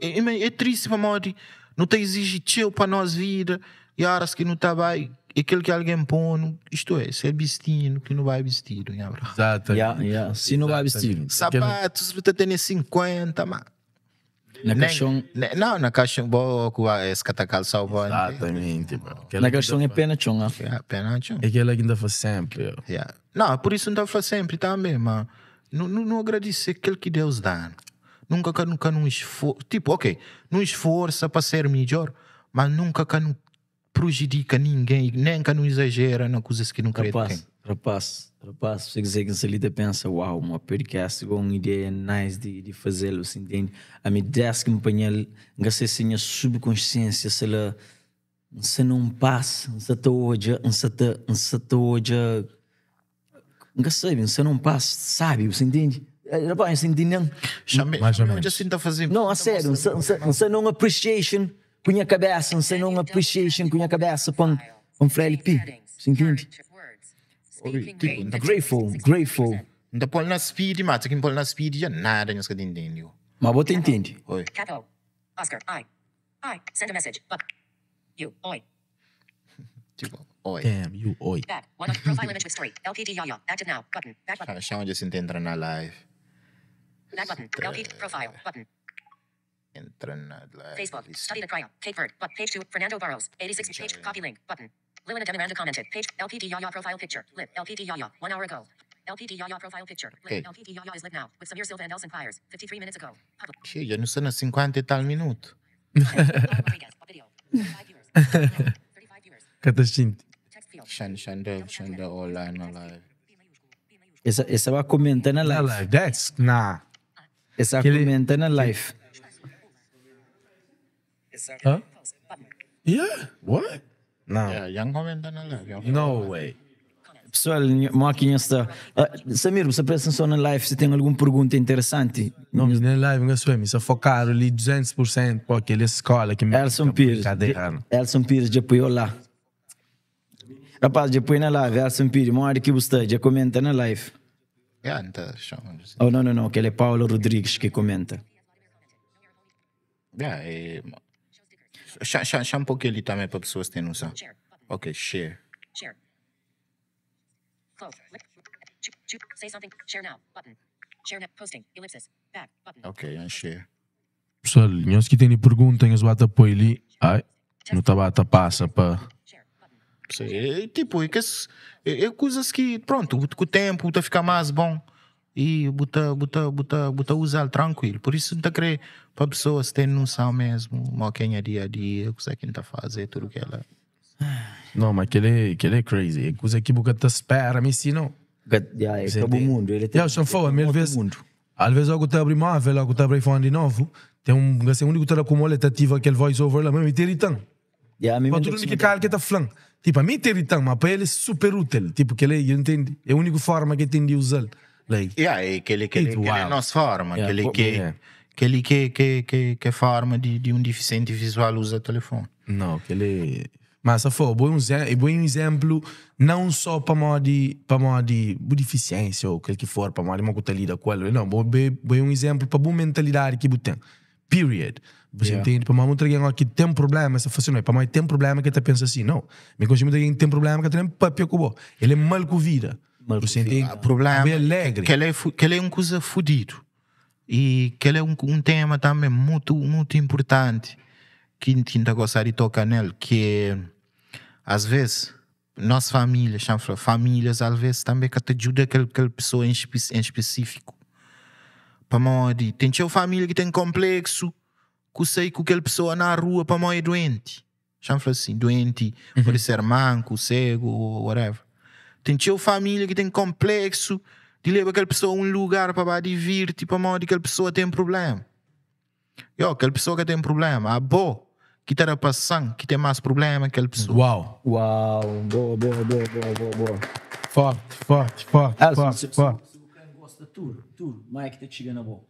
É, triste para modi. Não te exige teu para nós vida. E horas que não está bem aquele que alguém põe, isto é, se é vestido, que não vai vestido. Exato. Yeah, yeah. Se não vai vestido. Sapatos, você tem 50, mano. Na caixa Não, na questão, boa com esse catacal salvando. Né? Exatamente, Na caixa é pena chonga. Ah. É pena chonga. É que ainda faz sempre. Yeah. Não, é por isso não faz sempre também, mas não, não, não agradecer aquele que Deus dá. Nunca nunca nunca não esforço. Tipo, ok, não esforça para ser melhor, mas nunca nunca prejudica ninguém, nem que não exagera na coisas que não creio. Rapaz, rapaz, rapaz, você dizer que você lida pensa, uau, uma podcast, uma ideia nice de, de fazê-lo, assim, entende? A me desce que me põe a assim, a subconsciência, se ela, se não passa, se tá hoje, se tá, se tá hoje, não sabe, se não passa, sabe, você entende? Eh, rapaz, você entende não? Chamei, ou menos. Assim tá não, a sério, não, não, não, não appreciation, a cabeça, ensinou uma appreciation, a cabeça para um frele pi. Você entende? Tipo, grateful, grateful. Não pode na speed, mas quem pode na speed, nada, não se entende. Mas você entende? Oi. Oscar, I. I, send a message, but you, oi. (laughs) Tipo, oi. Damn, you, oi. Bad, one of profile image with story, LPG Yaya, active now, button, back button. chama de se entrar na live. Back button, LPG profile, button. Intranad Facebook. Study the cryo. Kate Bird. But page two. Fernando Barros. 86. Page. Copy link. Button. Lilina Demiranda commented. Page. LPD Yaya profile picture. Lip. LPD Yaya. One hour ago. LPD Yaya profile picture. Lip. LPD Yaya is lit now. With Samir Silva and Elson Pyers. 53 minutes ago. Public. Și eu nu sunt 50 al minut. Că te simți. Și-a, si online live. Esa, esa va comentar en live. That's, nah. Esa comenta en el live. Yes, Huh? Yeah. What? No. Yeah, young woman than no way. Pessoal, Moaquinha está. Uh, Samir, você presta atenção na live se tem alguma pergunta interessante. Não, mas na live não sou eu, só focar ali 200% para aquela escola que me. Elson Pires. Elson Pires de apoiou lá. Rapaz, já põe na live, Elson Pires, uma hora que você já comenta na live. então, oh, não, não, não, aquele é Paulo Rodrigues que comenta. Yeah, e... É, Chama, um pouquinho ali também para pessoas terem noção. Ok, share. Share. Share now. Button. Share now. pergunta Ellipsis. Pessoal, as bata põe ali. Ai, não no bota passa para... tipo, é, que, é coisas que, pronto, com o tempo, tá ficar mais bom e botar botar botar botar usar tranquilo. Por isso, tá crer para pessoas ter noção mesmo, mal dia a dia, o que é que ele tá fazendo, tudo que ela. (sighs) Não, mas que ele que ele é crazy. É coisa que tá espera, me ensinou. Yeah, é o mundo. Ele tem, yeah, eu falo, mil vezes. Às vezes, algo abrir mais velho algo te abre de novo. Tem um gás único que tá com moleta, ativa aquele voice-over lá mesmo e te irritando. Yeah, para tudo que cara que tá flan Tipo, a mim te mas para ele é super útil. Tipo, que ele, eu entendi. É a única forma que eu entendi usar. Like, yeah, é aquele, que aquele a nossa forma, yeah, aquele, que, yeah. aquele que, que, que, que é a forma de, de um deficiente visual usa o telefone. Não, aquele. Mas foi bom exemplo, um exemplo não só para modi para de deficiência ou qualquer que for para modi uma mentalidade lida não bom bom um exemplo para boa mentalidade que tem period você yeah. entende para muita alguém que tem problema se fosse não é para mim tem problema que tá pensa assim não me consigo alguém tem problema que tem papel é com ele é mal com vida mas, enfim, o problema alegre. Que ele é, que ele é coisa fodido. E que ele é um, um tema também muito, muito importante que, que ainda gostaria de tocar nele, que às vezes nossas famílias, famílias às vezes também que te ajuda aquela, aquela pessoa em, espe, em específico. Para morrer, tem teu família que tem complexo, que sei que aquela pessoa na rua para morrer doente. Chama assim, doente, uhum. pode ser manco, cego, whatever. Tem teu família que tem complexo de levar aquela pessoa a um lugar para vir, tipo, a de aquela pessoa tem problema. E aquela pessoa que tem problema, a boa que está passando, que tem mais problema que aquela pessoa. Uau! Uau! Boa, boa, boa, boa, boa, boa. Forte, forte, forte, ah, forte, se, forte. Se, se, se o cara gosta de tudo, tudo, Mike está chegando na boa.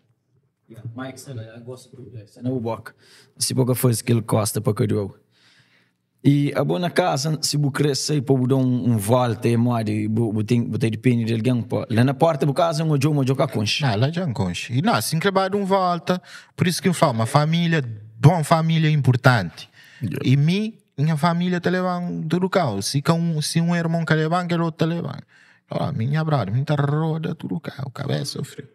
Yeah. Mike, sei lá, gosta de tudo. É, se não, é o Boca. Se Boca fosse que ele gosta para o jogo. E a abona casa, se bu crescer, pô, bu dá um, volta, e mori, bu, bu tem, bu tem depende de alguém, pô. Lá na porta bu casa, um jogo, um jogo a concha. Ah, lá já concha. E não, se que um volta, por isso que eu falo, uma família, boa família é importante. Yeah. E mim, minha família te levam do local. Se um, se um irmão que levam, que outro te levam. Ah, minha brother, muita roda do local, cabeça frio.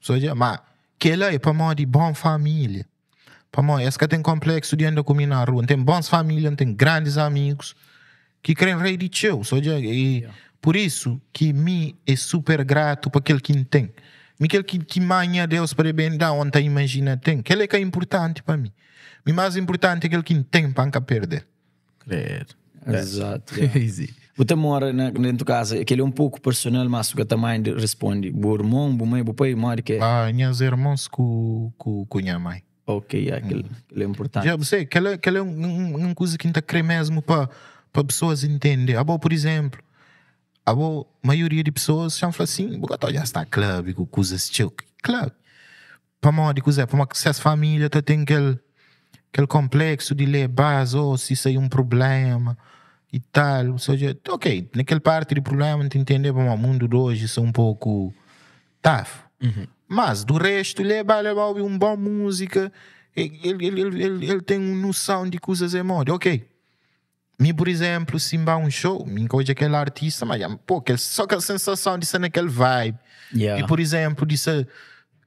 Só de mas Que lá é para de boa família. Pá, mãe, esse que tem complexo de andar comigo na rua. Tem bons famílias, tem grandes amigos que querem rei de teu. E yeah. por isso que me é super grato para aquele que tem. Aquele que, que manha Deus para bem dar onde imagina tem. Aquele é que é importante para mim. O mais importante é aquele que tem para nunca perder. Credo. Exato. Yeah. O Você mora dentro de casa, aquele é um pouco personal, mas o que também responde. O irmão, bo mãe, bo pai, o que... Ah, minhas irmãs com, com, com minha mãe. Ok, é aquilo, hum. É. é importante. Já sei, aquela, aquela é, é uma, coisa que ainda tá crê mesmo para pessoas entender. Abo, por exemplo, a boa maioria de pessoas já fala assim, Bogotá já está clube, com coisas tipo, clube. Para é, uma de coisa, para uma que se as famílias tá tem aquele, aquele complexo de ler base, ou oh, se isso é um problema e tal. seja, ok, naquela parte de problema, te entender para o mundo de hoje, isso é um pouco tough. Uhum. Mas do resto, ele é uma boa música, ele, ele, ele, ele, tem uma noção de coisas em moda. Ok. Me, por exemplo, se vai um show, me encoja aquele artista, mas pô, que, só aquela sensação de ser naquele vibe. Yeah. E, por exemplo, disse,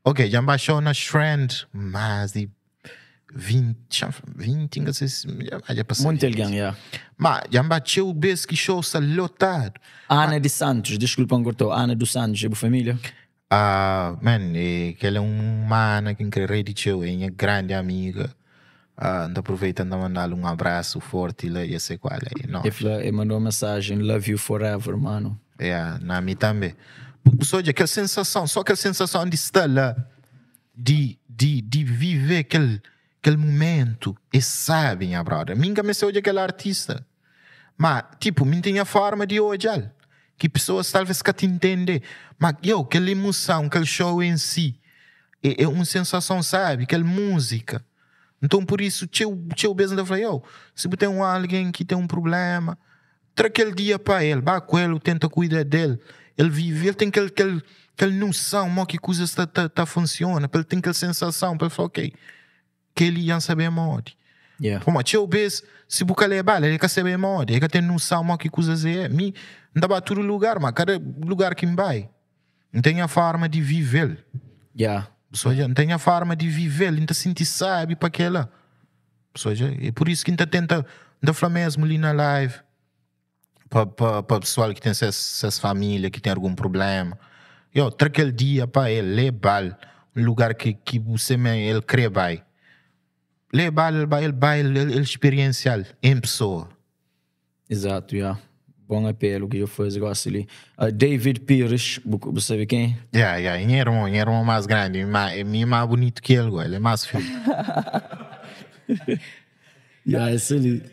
Ok, já baixou na trend, mas de 20, 20, não sei se. Já passou. Muito alguém, yeah. Mas já baixou o best que show salutado. Ana de Santos, desculpa, cortou. Ana dos Santos, é boa família? Ah, man, é, que ela é um mana que de teu, é minha grande amiga. Ah, ando aproveitando a mandar um abraço forte lá, e sei qual é. Não. Ele mandou uma mensagem, love you forever, mano. É, ah, na mim também. Só de aquela sensação, só que a sensação de estar lá, de, de, de viver aquele, aquele momento, e sabe, minha brother, minha mensagem é aquela artista. Mas, tipo, minha tem a forma de olhar que pessoas talvez que te entendem, mas eu, aquela emoção, aquele show em si, é, é uma sensação, sabe? Aquela música. Então, por isso, teu, teu beijo da falou, se você tem alguém que tem um problema, traga aquele dia para ele, vá com ele, tenta cuidar dele. Ele vive, ele tem aquele, aquele, aquela noção, como que coisa está tá, tá funciona, ele tem aquela sensação, ele falar, ok, que ele ia saber morte Yeah. Puma, chill base, se bucale é bala, ele quer saber mal, ele quer ter noção mal que coisa é. Mi, não dá todo lugar, mas cada lugar que me vai, não tem a forma de viver. Yeah. já não tem a forma de viver, ele não sente sabe para aquela. Pessoa já, é por isso que ainda tenta, dar Flamengo ali na live, para o pessoal que tem essas família, que tem algum problema. Eu, aquele dia, para ele, é bal, um lugar que, que você, ele crê, vai. Lê baile, baile, baile, experiencial, em pessoa. Exato, yeah. Bom apelo que eu fiz agora ali. Uh, David Pires, você sabe quem? Yeah, yeah, minha irmã, minha irmã mais grande, é minha mais bonito que ele, ele é mais filho. yeah, (laughs) esse ali,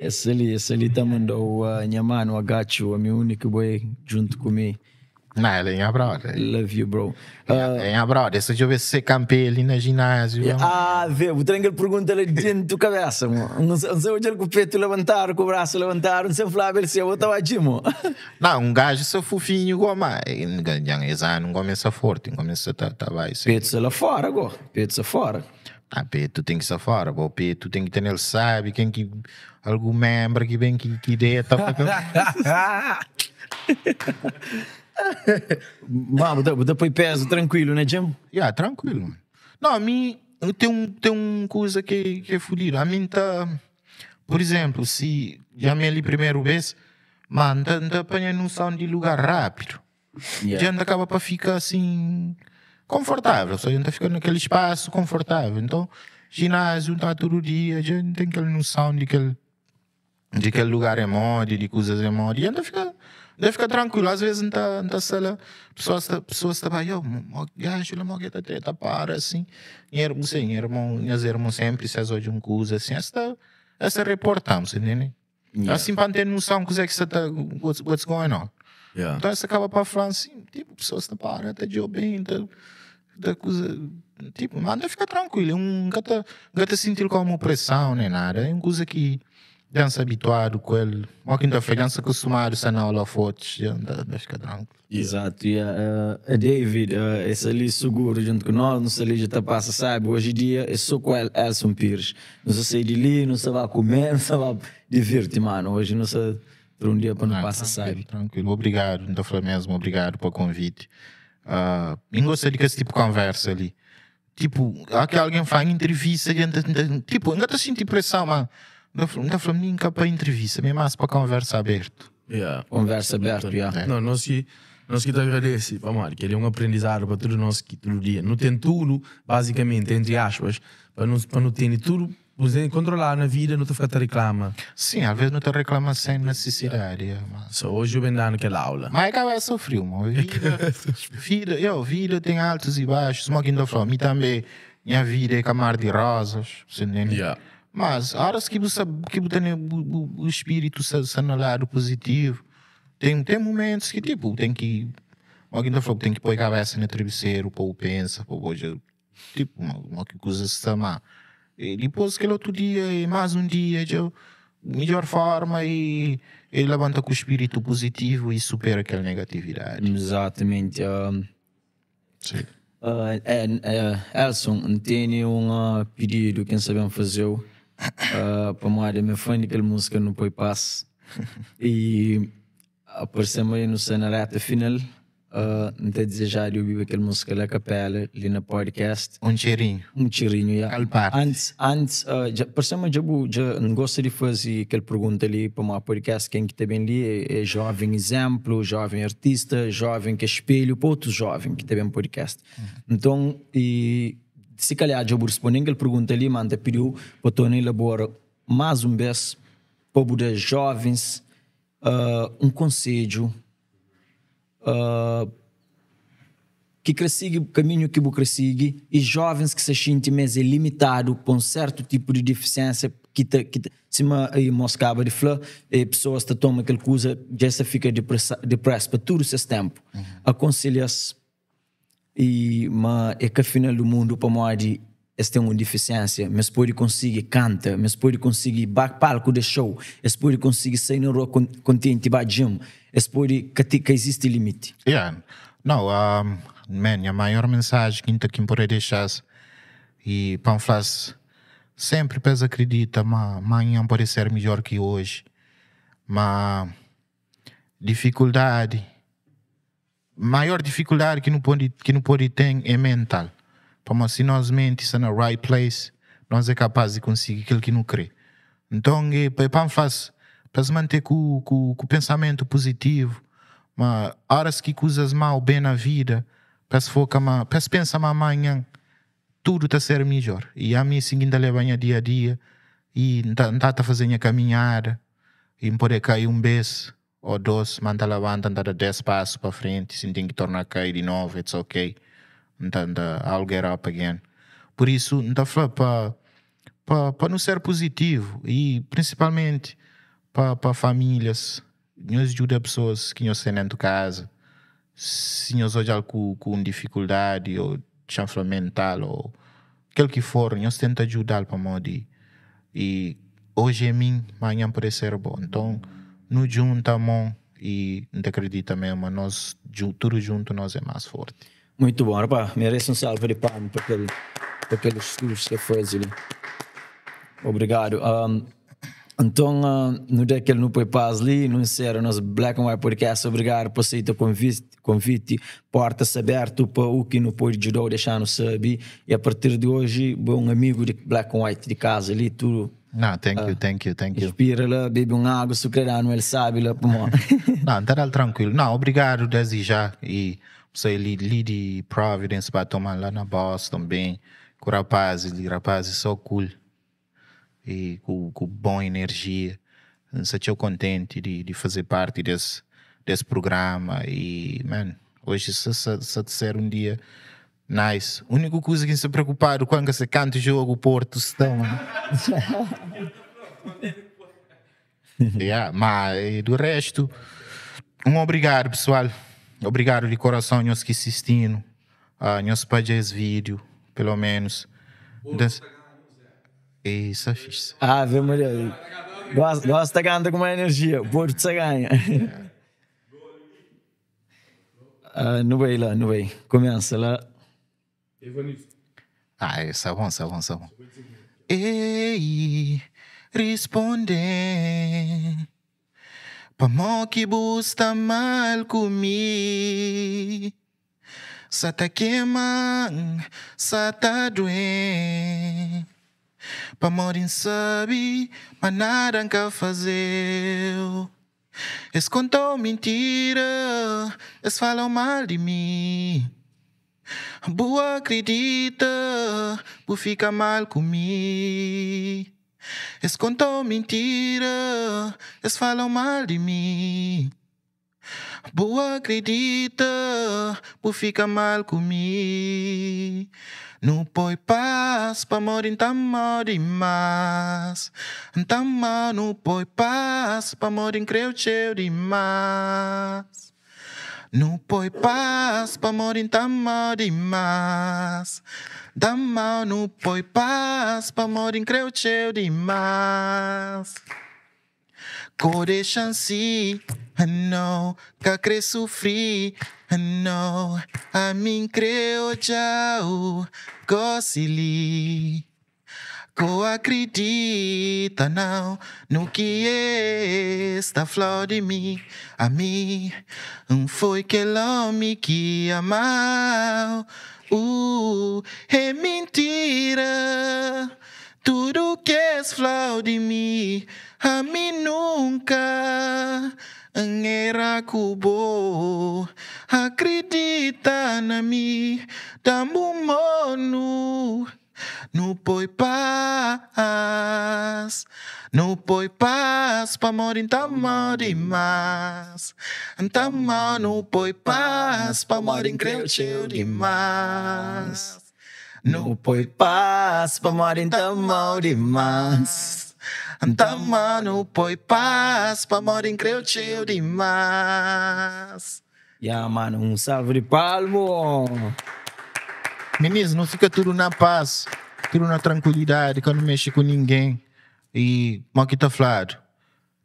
esse ali, esse ali também mandou a minha mano, a gacho, a minha única boi junto comigo não ele é em bra. Love you bro. Uh, é inga bra. Det eu så você att ali na ginásio. Ah, vê, o Tranquil pergunta ele dentro da cabeça. Não sei, não sei onde ele com o peito levantar com o braço levantar não sei o Flávio, ele se eu estava aqui, Não, (laughs) um gajo só fofinho como é. Não começa forte, não começa a trabalhar. Tá, tá peito se lá fora agora, peito se fora. Ah, peito tem que ser fora, o peito tem que ter, ele sabe, quem que, algum membro que vem que, que dê, tá. (laughs) (laughs) Mano, depois peso, tranquilo, né, Jim? Yeah, tranquilo. Não, a mim, tem um, tem uma coisa que, que é fodida. A mim tá. Por exemplo, se já me ali primeiro vez, mano, tá, tá apanhando noção de lugar rápido. Yeah. Já acaba para ficar assim. confortável. Só a gente tá ficando naquele espaço confortável. Então, ginásio, tá todo dia, a gente tem aquela noção de que, de que lugar é mod, de coisas é mod. E a fica Deve ficar tranquilo. Às vezes, na, tá, na tá sala, pessoas tá, pessoas trabalham, gajo, lá, mogueta, treta, para, assim. Minha, sim, minha irmão, minhas irmãs sempre se hoje um curso, assim. Essa, essa reportamos, entende? Yeah. Assim, para ter noção do que é que está, what's, what's going on. Yeah. Então, essa acaba para falar assim, tipo, pessoas tá para, está de bem, tá, da coisa. Tipo, manda ficar tranquilo. Um gata, gata sentir como pressão nem nada. É um coisa que dança habituado com ele. Uma quinta-feira já a acostumaram se não a fotos, já andar ficar tranquilo. Exato. e Uh, David, uh, esse ali seguro junto com nós, não sei ali já está passa, sabe? Hoje em dia é só com Elson Pires. Não sei de ali, não sei lá comer, não sei lá divertir, mano. Hoje não sei por um dia para não, não ah, passa, sabe? Tranquilo, obrigado. Não falei mesmo, obrigado pelo convite. Uh, ah, eu gostaria que esse tipo de conversa ali. Tipo, há que alguém faz entrevista, tipo, ainda estou tá sentindo pressão, mano. Não, na nunca para entrevista, mesmo mais assim, para conversa aberta. Yeah, conversa aberta, yeah. é. Não, nós que, nós que te agradecemos, Pamar, que ele é um aprendizado para todo nós que todo dia. Não tem tudo, basicamente, entre aspas, para não, para não ter tudo, você controlar na vida, não te ficar a reclama. Sim, às vezes não te reclama sem necessidade. Yeah. É, mas... So, hoje eu venho dar naquela aula. Mas é que uma vida, vida, eu, vida tem altos e baixos, smoking da flor, me também, minha vida é camar de rosas, você entende? Yeah. Mas, é. horas que você, que você tem o, o espírito sanalado positivo, tem, tem momentos que, tipo, tem que. Alguém tá falou que tem que pôr a cabeça no travesseiro, povo pensa, pôr hoje. Tipo, uma, uma coisa se chama. E depois, aquele outro dia, e mais um dia, eu melhor forma e, ele levanta com o espírito positivo e supera aquela negatividade. Exatamente. Um, ah, Sim. Uh, é, é, Elson, tem um ah, pedido, quem sabe fazer uh, ah, pomária mecânica de música não põe passo e aparecemos semana no cena reta final uh, não te desejar eu vivo aquela música lá capela ali na podcast um cheirinho um cheirinho yeah. antes antes uh, ah, semana aparecemos já, eu gosto de fazer aquela pergunta ali para uma podcast quem que também ali é, jovem exemplo jovem artista jovem que é espelho para outro jovem que também é podcast uhum. então e Uh, uh, se calhar já vou responder aquela pergunta ali, manda pediu para Tony elaborar mais um vez para os jovens uh, um conselho uh, que cresce o caminho que você cresce e jovens que se sentem mhm. mais limitado com um certo tipo de deficiência que, te, que te, se uma aí moscava de flor e pessoas que tomam aquela coisa já se fica depressa, depressa para todo esse tempo uhum. aconselhas e, mas é que afinal final do mundo, para Moadi, este é uma deficiência. Mas pode conseguir canta, mas pode conseguir bar palco de show, mas pode conseguir sair na rua contente, bar gym. mas pode que, que existe limite. Yeah. Não, um, man, a maior mensagem que eu quero deixar e para falar sempre pesa acredita, mas amanhã pode ser melhor que hoje. Mas dificuldade maior dificuldade que não pode que não pode ter é mental para se nós mente está na right place nós é capaz de conseguir aquilo que não crê então é para é faz para se manter com, com, com o pensamento positivo mas horas que coisas mal bem na vida para se focar para se pensar amanhã tudo está a ser melhor e a mim seguindo assim, leva a dia a dia e está tá a fazer a caminhada e me poder cair um beijo ou dois, manda lavanda, anda 10 passos para frente, se tem que tornar cair de novo, it's ok. Então, I'll get up again. Por isso, então, para para não ser positivo e principalmente para famílias, nos ajuda pessoas que não têm dentro de casa, se nos olham com, com dificuldade ou chanfla mental ou aquilo que for, nós tenta ajudar para modo e hoje é mim, amanhã pode ser bom. Então, nos junta a mão e não acredita mesmo, nós, tudo junto nós é mais forte. Muito bom, rapaz, merece um salve de palmas por aquele, estudos que fez ali. Obrigado. Um... Então, uh, no dia que ele não foi paz ali, não ser o nosso Black and White Podcast, obrigado por aceitar o convite, convite portas abertas para o que não pode ajudar, deixar no sub. E a partir de hoje, bom amigo de Black and White de casa ali, tudo. Não, thank uh, you, thank you, thank you. Inspira lá, bebe um água, sucrarano, ele sabe lá, pô. não, tá tranquilo. Não, obrigado desde já. E sei ali, é ali de Providence para tomar lá na Boston também Com rapazes, rapazes, só é cool e com, com boa energia. Estou contente de, de fazer parte desse, desse programa e, mano, hoje se, se, se disser um dia, nice. A única coisa que se preocupar quando se canta o jogo Porto estão. Né? (laughs) yeah, mas eh, do resto, um obrigado pessoal. Obrigado de coração, nós que assistindo, uh, nós para esse vídeo, pelo menos. Boa, isso, é fixe. Ave ah, Maria. Gosta, gosta canta tá com uma energia. Porto se ganha. É. Ah, não vai lá, não vai. Começa lá. Ah, isso é bom, isso é bom, isso é bom. Ei, responde. Pamó que busta mal comigo. Sata tá queimam, sata tá doente morrer sabe, mas nada que fazer. Eles contam mentira, eles falam mal de mim. Boa acredita, por fica mal comigo. Eles contam mentira, eles falam mal de mim. Boa acredita, por fica mal comigo. No poi pas, pamorim tamorimas. Tama no poi pas, pamorim creu cheurimas. No poi pas, pamorim tamorimas. Dama no poi pas, pamorim creu cheurimas. Core chansi, não, cre sofri. No, mim creo jau gosili. Co acredita não no que esta flor de mim, a mim, um foi que me que amou. Uh, é mentira, tudo que és flor de mim, a mim nunca. Ngerakubo, acredita na mim, damo mono, no põe paz, no põe paz, pa morir tá morir mais, tá mal no põe paz, pa morir creu de demais, no põe paz, pa morir tá mal demais. Então, então, mano, poi paz, pamor increutil demais. a mano, um salve de palmo. Meninos, não fica tudo na paz, tudo na tranquilidade, que eu não mexo com ninguém. E, Maquita Flávio,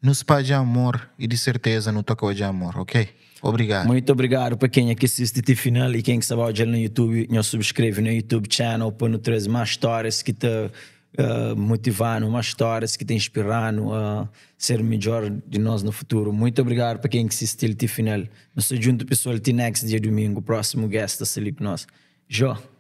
nos paz de amor e de certeza no tocou de amor, ok? Obrigado. Muito obrigado para quem aqui é assiste até final e quem é que sabe no YouTube, não subscreve no YouTube channel para no trazer mais histórias que te... Tá uh, eh, motivar-nos, história, que te inspiraram a ser melhor de nós no futuro. Muito obrigado para quem assistiu até o final. Nós junto pessoal até next dia domingo, próximo guest da com nós. João.